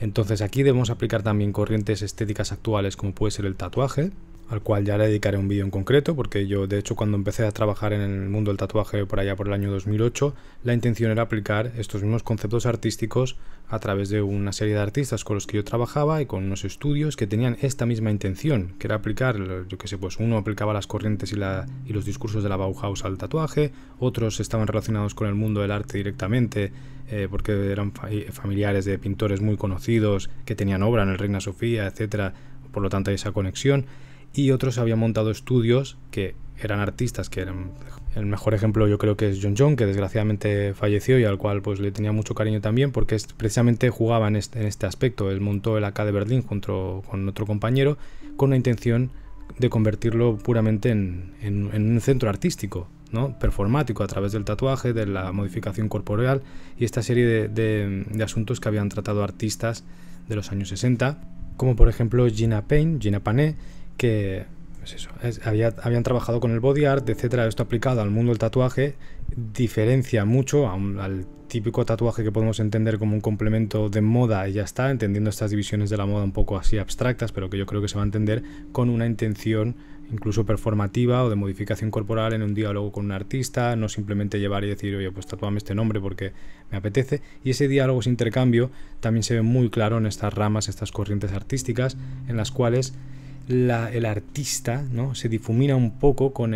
Entonces aquí debemos aplicar también corrientes estéticas actuales como puede ser el tatuaje, al cual ya le dedicaré un vídeo en concreto, porque yo de hecho cuando empecé a trabajar en el mundo del tatuaje por allá por el año 2008, la intención era aplicar estos mismos conceptos artísticos a través de una serie de artistas con los que yo trabajaba y con unos estudios que tenían esta misma intención, que era aplicar, yo qué sé, pues uno aplicaba las corrientes y, los discursos de la Bauhaus al tatuaje, otros estaban relacionados con el mundo del arte directamente, eh, porque eran eh, familiares de pintores muy conocidos que tenían obra en el Reina Sofía, etcétera, por lo tanto hay esa conexión y otros habían montado estudios que eran artistas, que eran... El mejor ejemplo yo creo que es John John, que desgraciadamente falleció y al cual pues le tenía mucho cariño también porque precisamente jugaba este, en este, aspecto. Él montó el AK de Berlín junto con otro compañero con la intención de convertirlo puramente en, un centro artístico, ¿no? performático, a través del tatuaje, de la modificación corporal y esta serie de, de, asuntos que habían tratado artistas de los años 60, como por ejemplo Gina Payne, Gina Pané, que pues eso, habían trabajado con el body art, etcétera. Esto aplicado al mundo del tatuaje diferencia mucho al típico tatuaje que podemos entender como un complemento de moda y ya está, entendiendo estas divisiones de la moda un poco así abstractas, pero que yo creo que se va a entender con una intención incluso performativa o de modificación corporal en un diálogo con un artista, no simplemente llevar y decir, oye, pues tatuame este nombre porque me apetece. Y ese diálogo, ese intercambio, también se ve muy claro en estas ramas, estas corrientes artísticas, en las cuales el artista, ¿no? Se difumina un poco con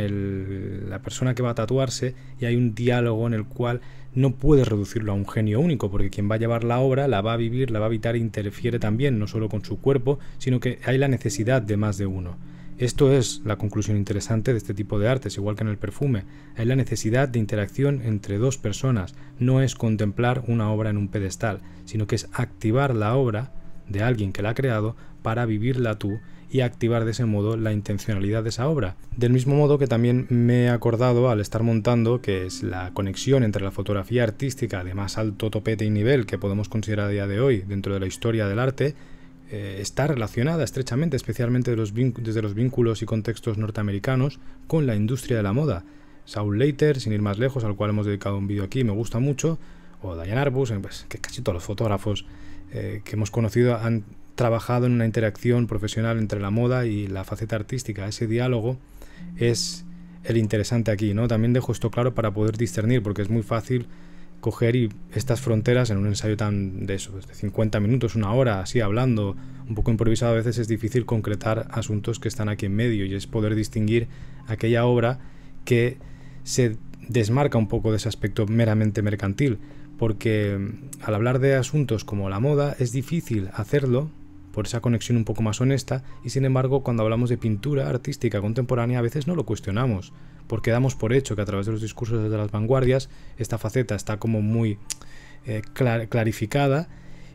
la persona que va a tatuarse y hay un diálogo en el cual no puedes reducirlo a un genio único, porque quien va a llevar la obra la va a vivir, la va a habitar e interfiere también, no solo con su cuerpo, sino que hay la necesidad de más de uno. Esto es la conclusión interesante de este tipo de artes, igual que en el perfume. Hay la necesidad de interacción entre dos personas. No es contemplar una obra en un pedestal, sino que es activar la obra de alguien que la ha creado para vivirla tú y activar de ese modo la intencionalidad de esa obra. Del mismo modo que también me he acordado al estar montando que es la conexión entre la fotografía artística de más alto topete y nivel que podemos considerar a día de hoy dentro de la historia del arte eh, está relacionada estrechamente, especialmente desde los vínculos y contextos norteamericanos, con la industria de la moda. Saul Leiter, sin ir más lejos, al cual hemos dedicado un vídeo aquí, me gusta mucho, o Diane Arbus, pues, que casi todos los fotógrafos eh, que hemos conocido han trabajado en una interacción profesional entre la moda y la faceta artística. Ese diálogo es el interesante aquí, ¿no? También dejo esto claro para poder discernir, porque es muy fácil coger estas fronteras en un ensayo tan pues, de eso, de 50 minutos, una hora, así hablando, un poco improvisado, a veces es difícil concretar asuntos que están aquí en medio y es poder distinguir aquella obra que se desmarca un poco de ese aspecto meramente mercantil, porque mm, al hablar de asuntos como la moda es difícil hacerlo por esa conexión un poco más honesta, y sin embargo cuando hablamos de pintura artística contemporánea a veces no lo cuestionamos, porque damos por hecho que a través de los discursos de las vanguardias esta faceta está como muy eh, clarificada,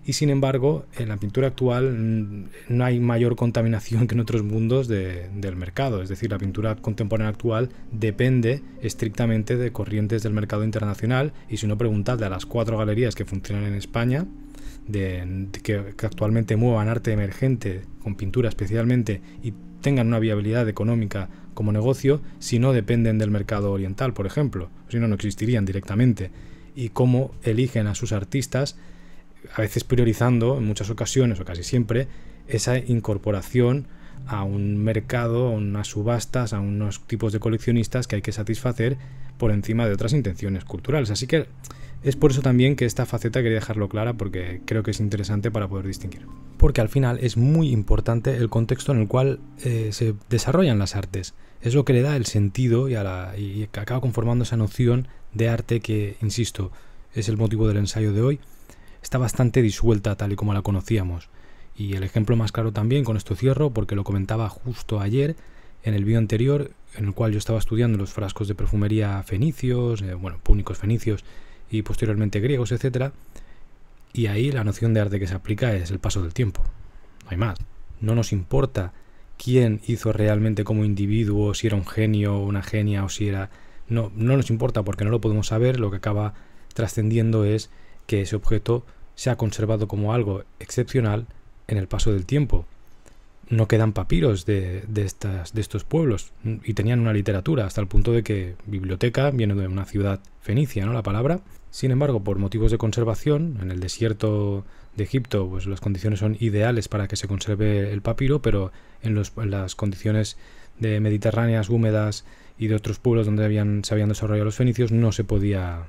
y sin embargo en la pintura actual mm, no hay mayor contaminación que en otros mundos del mercado, es decir, la pintura contemporánea actual depende estrictamente de corrientes del mercado internacional y si no pregunta a las cuatro galerías que funcionan en España, de, que, que, actualmente muevan arte emergente, con pintura especialmente, y tengan una viabilidad económica como negocio si no dependen del mercado oriental, por ejemplo, si no, no existirían directamente. Y cómo eligen a sus artistas, a veces priorizando, en muchas ocasiones o casi siempre, esa incorporación a un mercado, a unas subastas, a unos tipos de coleccionistas que hay que satisfacer por encima de otras intenciones culturales. Así que es por eso también que esta faceta quería dejarlo clara porque creo que es interesante para poder distinguir. Porque al final es muy importante el contexto en el cual eh, se desarrollan las artes. Es lo que le da el sentido y, y acaba conformando esa noción de arte que, insisto, es el motivo del ensayo de hoy. Está bastante disuelta tal y como la conocíamos. Y el ejemplo más claro también, con esto cierro, porque lo comentaba justo ayer en el vídeo anterior, en el cual yo estaba estudiando los frascos de perfumería fenicios, eh, bueno, púnicos fenicios y posteriormente griegos, etc. Y ahí la noción de arte que se aplica es el paso del tiempo. No hay más. No nos importa quién hizo realmente como individuo, si era un genio o una genia o si era... No, no nos importa porque no lo podemos saber, lo que acaba trascendiendo es que ese objeto se ha conservado como algo excepcional en el paso del tiempo no quedan papiros de, estas, de estos pueblos mm, y tenían una literatura hasta el punto de que biblioteca viene de una ciudad fenicia, ¿no? La palabra. Sin embargo, por motivos de conservación, en el desierto de Egipto, pues las condiciones son ideales para que se conserve el papiro, pero en, las condiciones de mediterráneas, húmedas y de otros pueblos donde habían, se habían desarrollado los fenicios, no se podía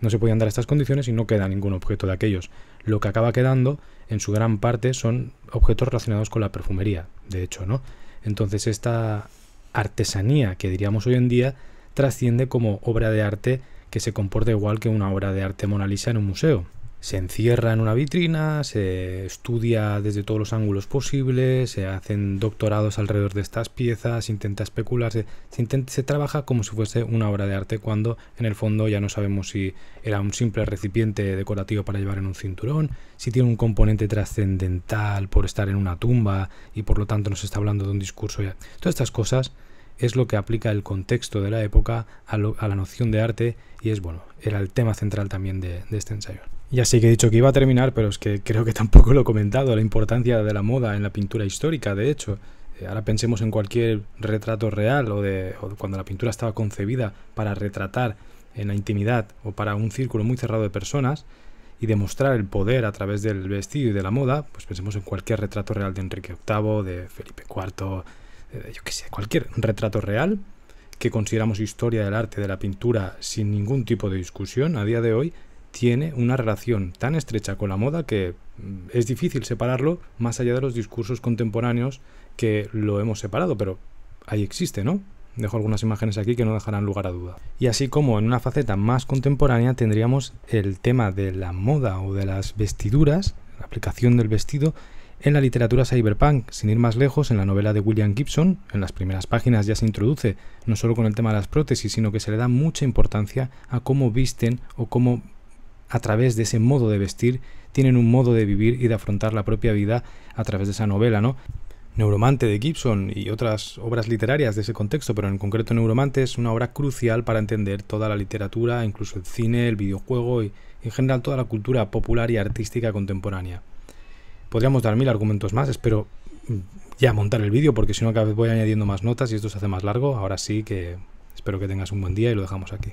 no se podían dar estas condiciones y no queda ningún objeto de aquellos. Lo que acaba quedando en su gran parte son objetos relacionados con la perfumería, de hecho, ¿no? Entonces esta artesanía que diríamos hoy en día trasciende como obra de arte que se comporta igual que una obra de arte Mona Lisa en un museo se encierra en una vitrina, se estudia desde todos los ángulos posibles, se hacen doctorados alrededor de estas piezas, se intenta especularse, se, se trabaja como si fuese una obra de arte cuando en el fondo ya no sabemos si era un simple recipiente decorativo para llevar en un cinturón, si tiene un componente trascendental por estar en una tumba y por lo tanto nos está hablando de un discurso ya. Todas estas cosas es lo que aplica el contexto de la época a, la noción de arte y es bueno, era el tema central también de este ensayo. Ya sé que he dicho que iba a terminar, pero es que creo que tampoco lo he comentado, la importancia de la moda en la pintura histórica, de hecho. Eh, ahora pensemos en cualquier retrato real o, de, cuando la pintura estaba concebida para retratar en la intimidad o para un círculo muy cerrado de personas y demostrar el poder a través del vestido y de la moda, pues pensemos en cualquier retrato real de Enrique VIII, de Felipe IV, de, yo qué sé, cualquier retrato real que consideramos historia del arte de la pintura sin ningún tipo de discusión a día de hoy, tiene una relación tan estrecha con la moda que mm, es difícil separarlo más allá de los discursos contemporáneos que lo hemos separado, pero ahí existe, ¿no? Dejo algunas imágenes aquí que no dejarán lugar a duda. Y así como en una faceta más contemporánea tendríamos el tema de la moda o de las vestiduras, la aplicación del vestido, en la literatura cyberpunk, sin ir más lejos, en la novela de William Gibson, en las primeras páginas ya se introduce no solo con el tema de las prótesis, sino que se le da mucha importancia a cómo visten o cómo a través de ese modo de vestir, tienen un modo de vivir y de afrontar la propia vida a través de esa novela, ¿no? Neuromante de Gibson y otras obras literarias de ese contexto, pero en concreto Neuromante es una obra crucial para entender toda la literatura, incluso el cine, el videojuego y en general toda la cultura popular y artística contemporánea. Podríamos dar mil argumentos más, espero mm, ya montar el vídeo porque si no cada vez voy añadiendo más notas y esto se hace más largo. Ahora sí que espero que tengas un buen día y lo dejamos aquí.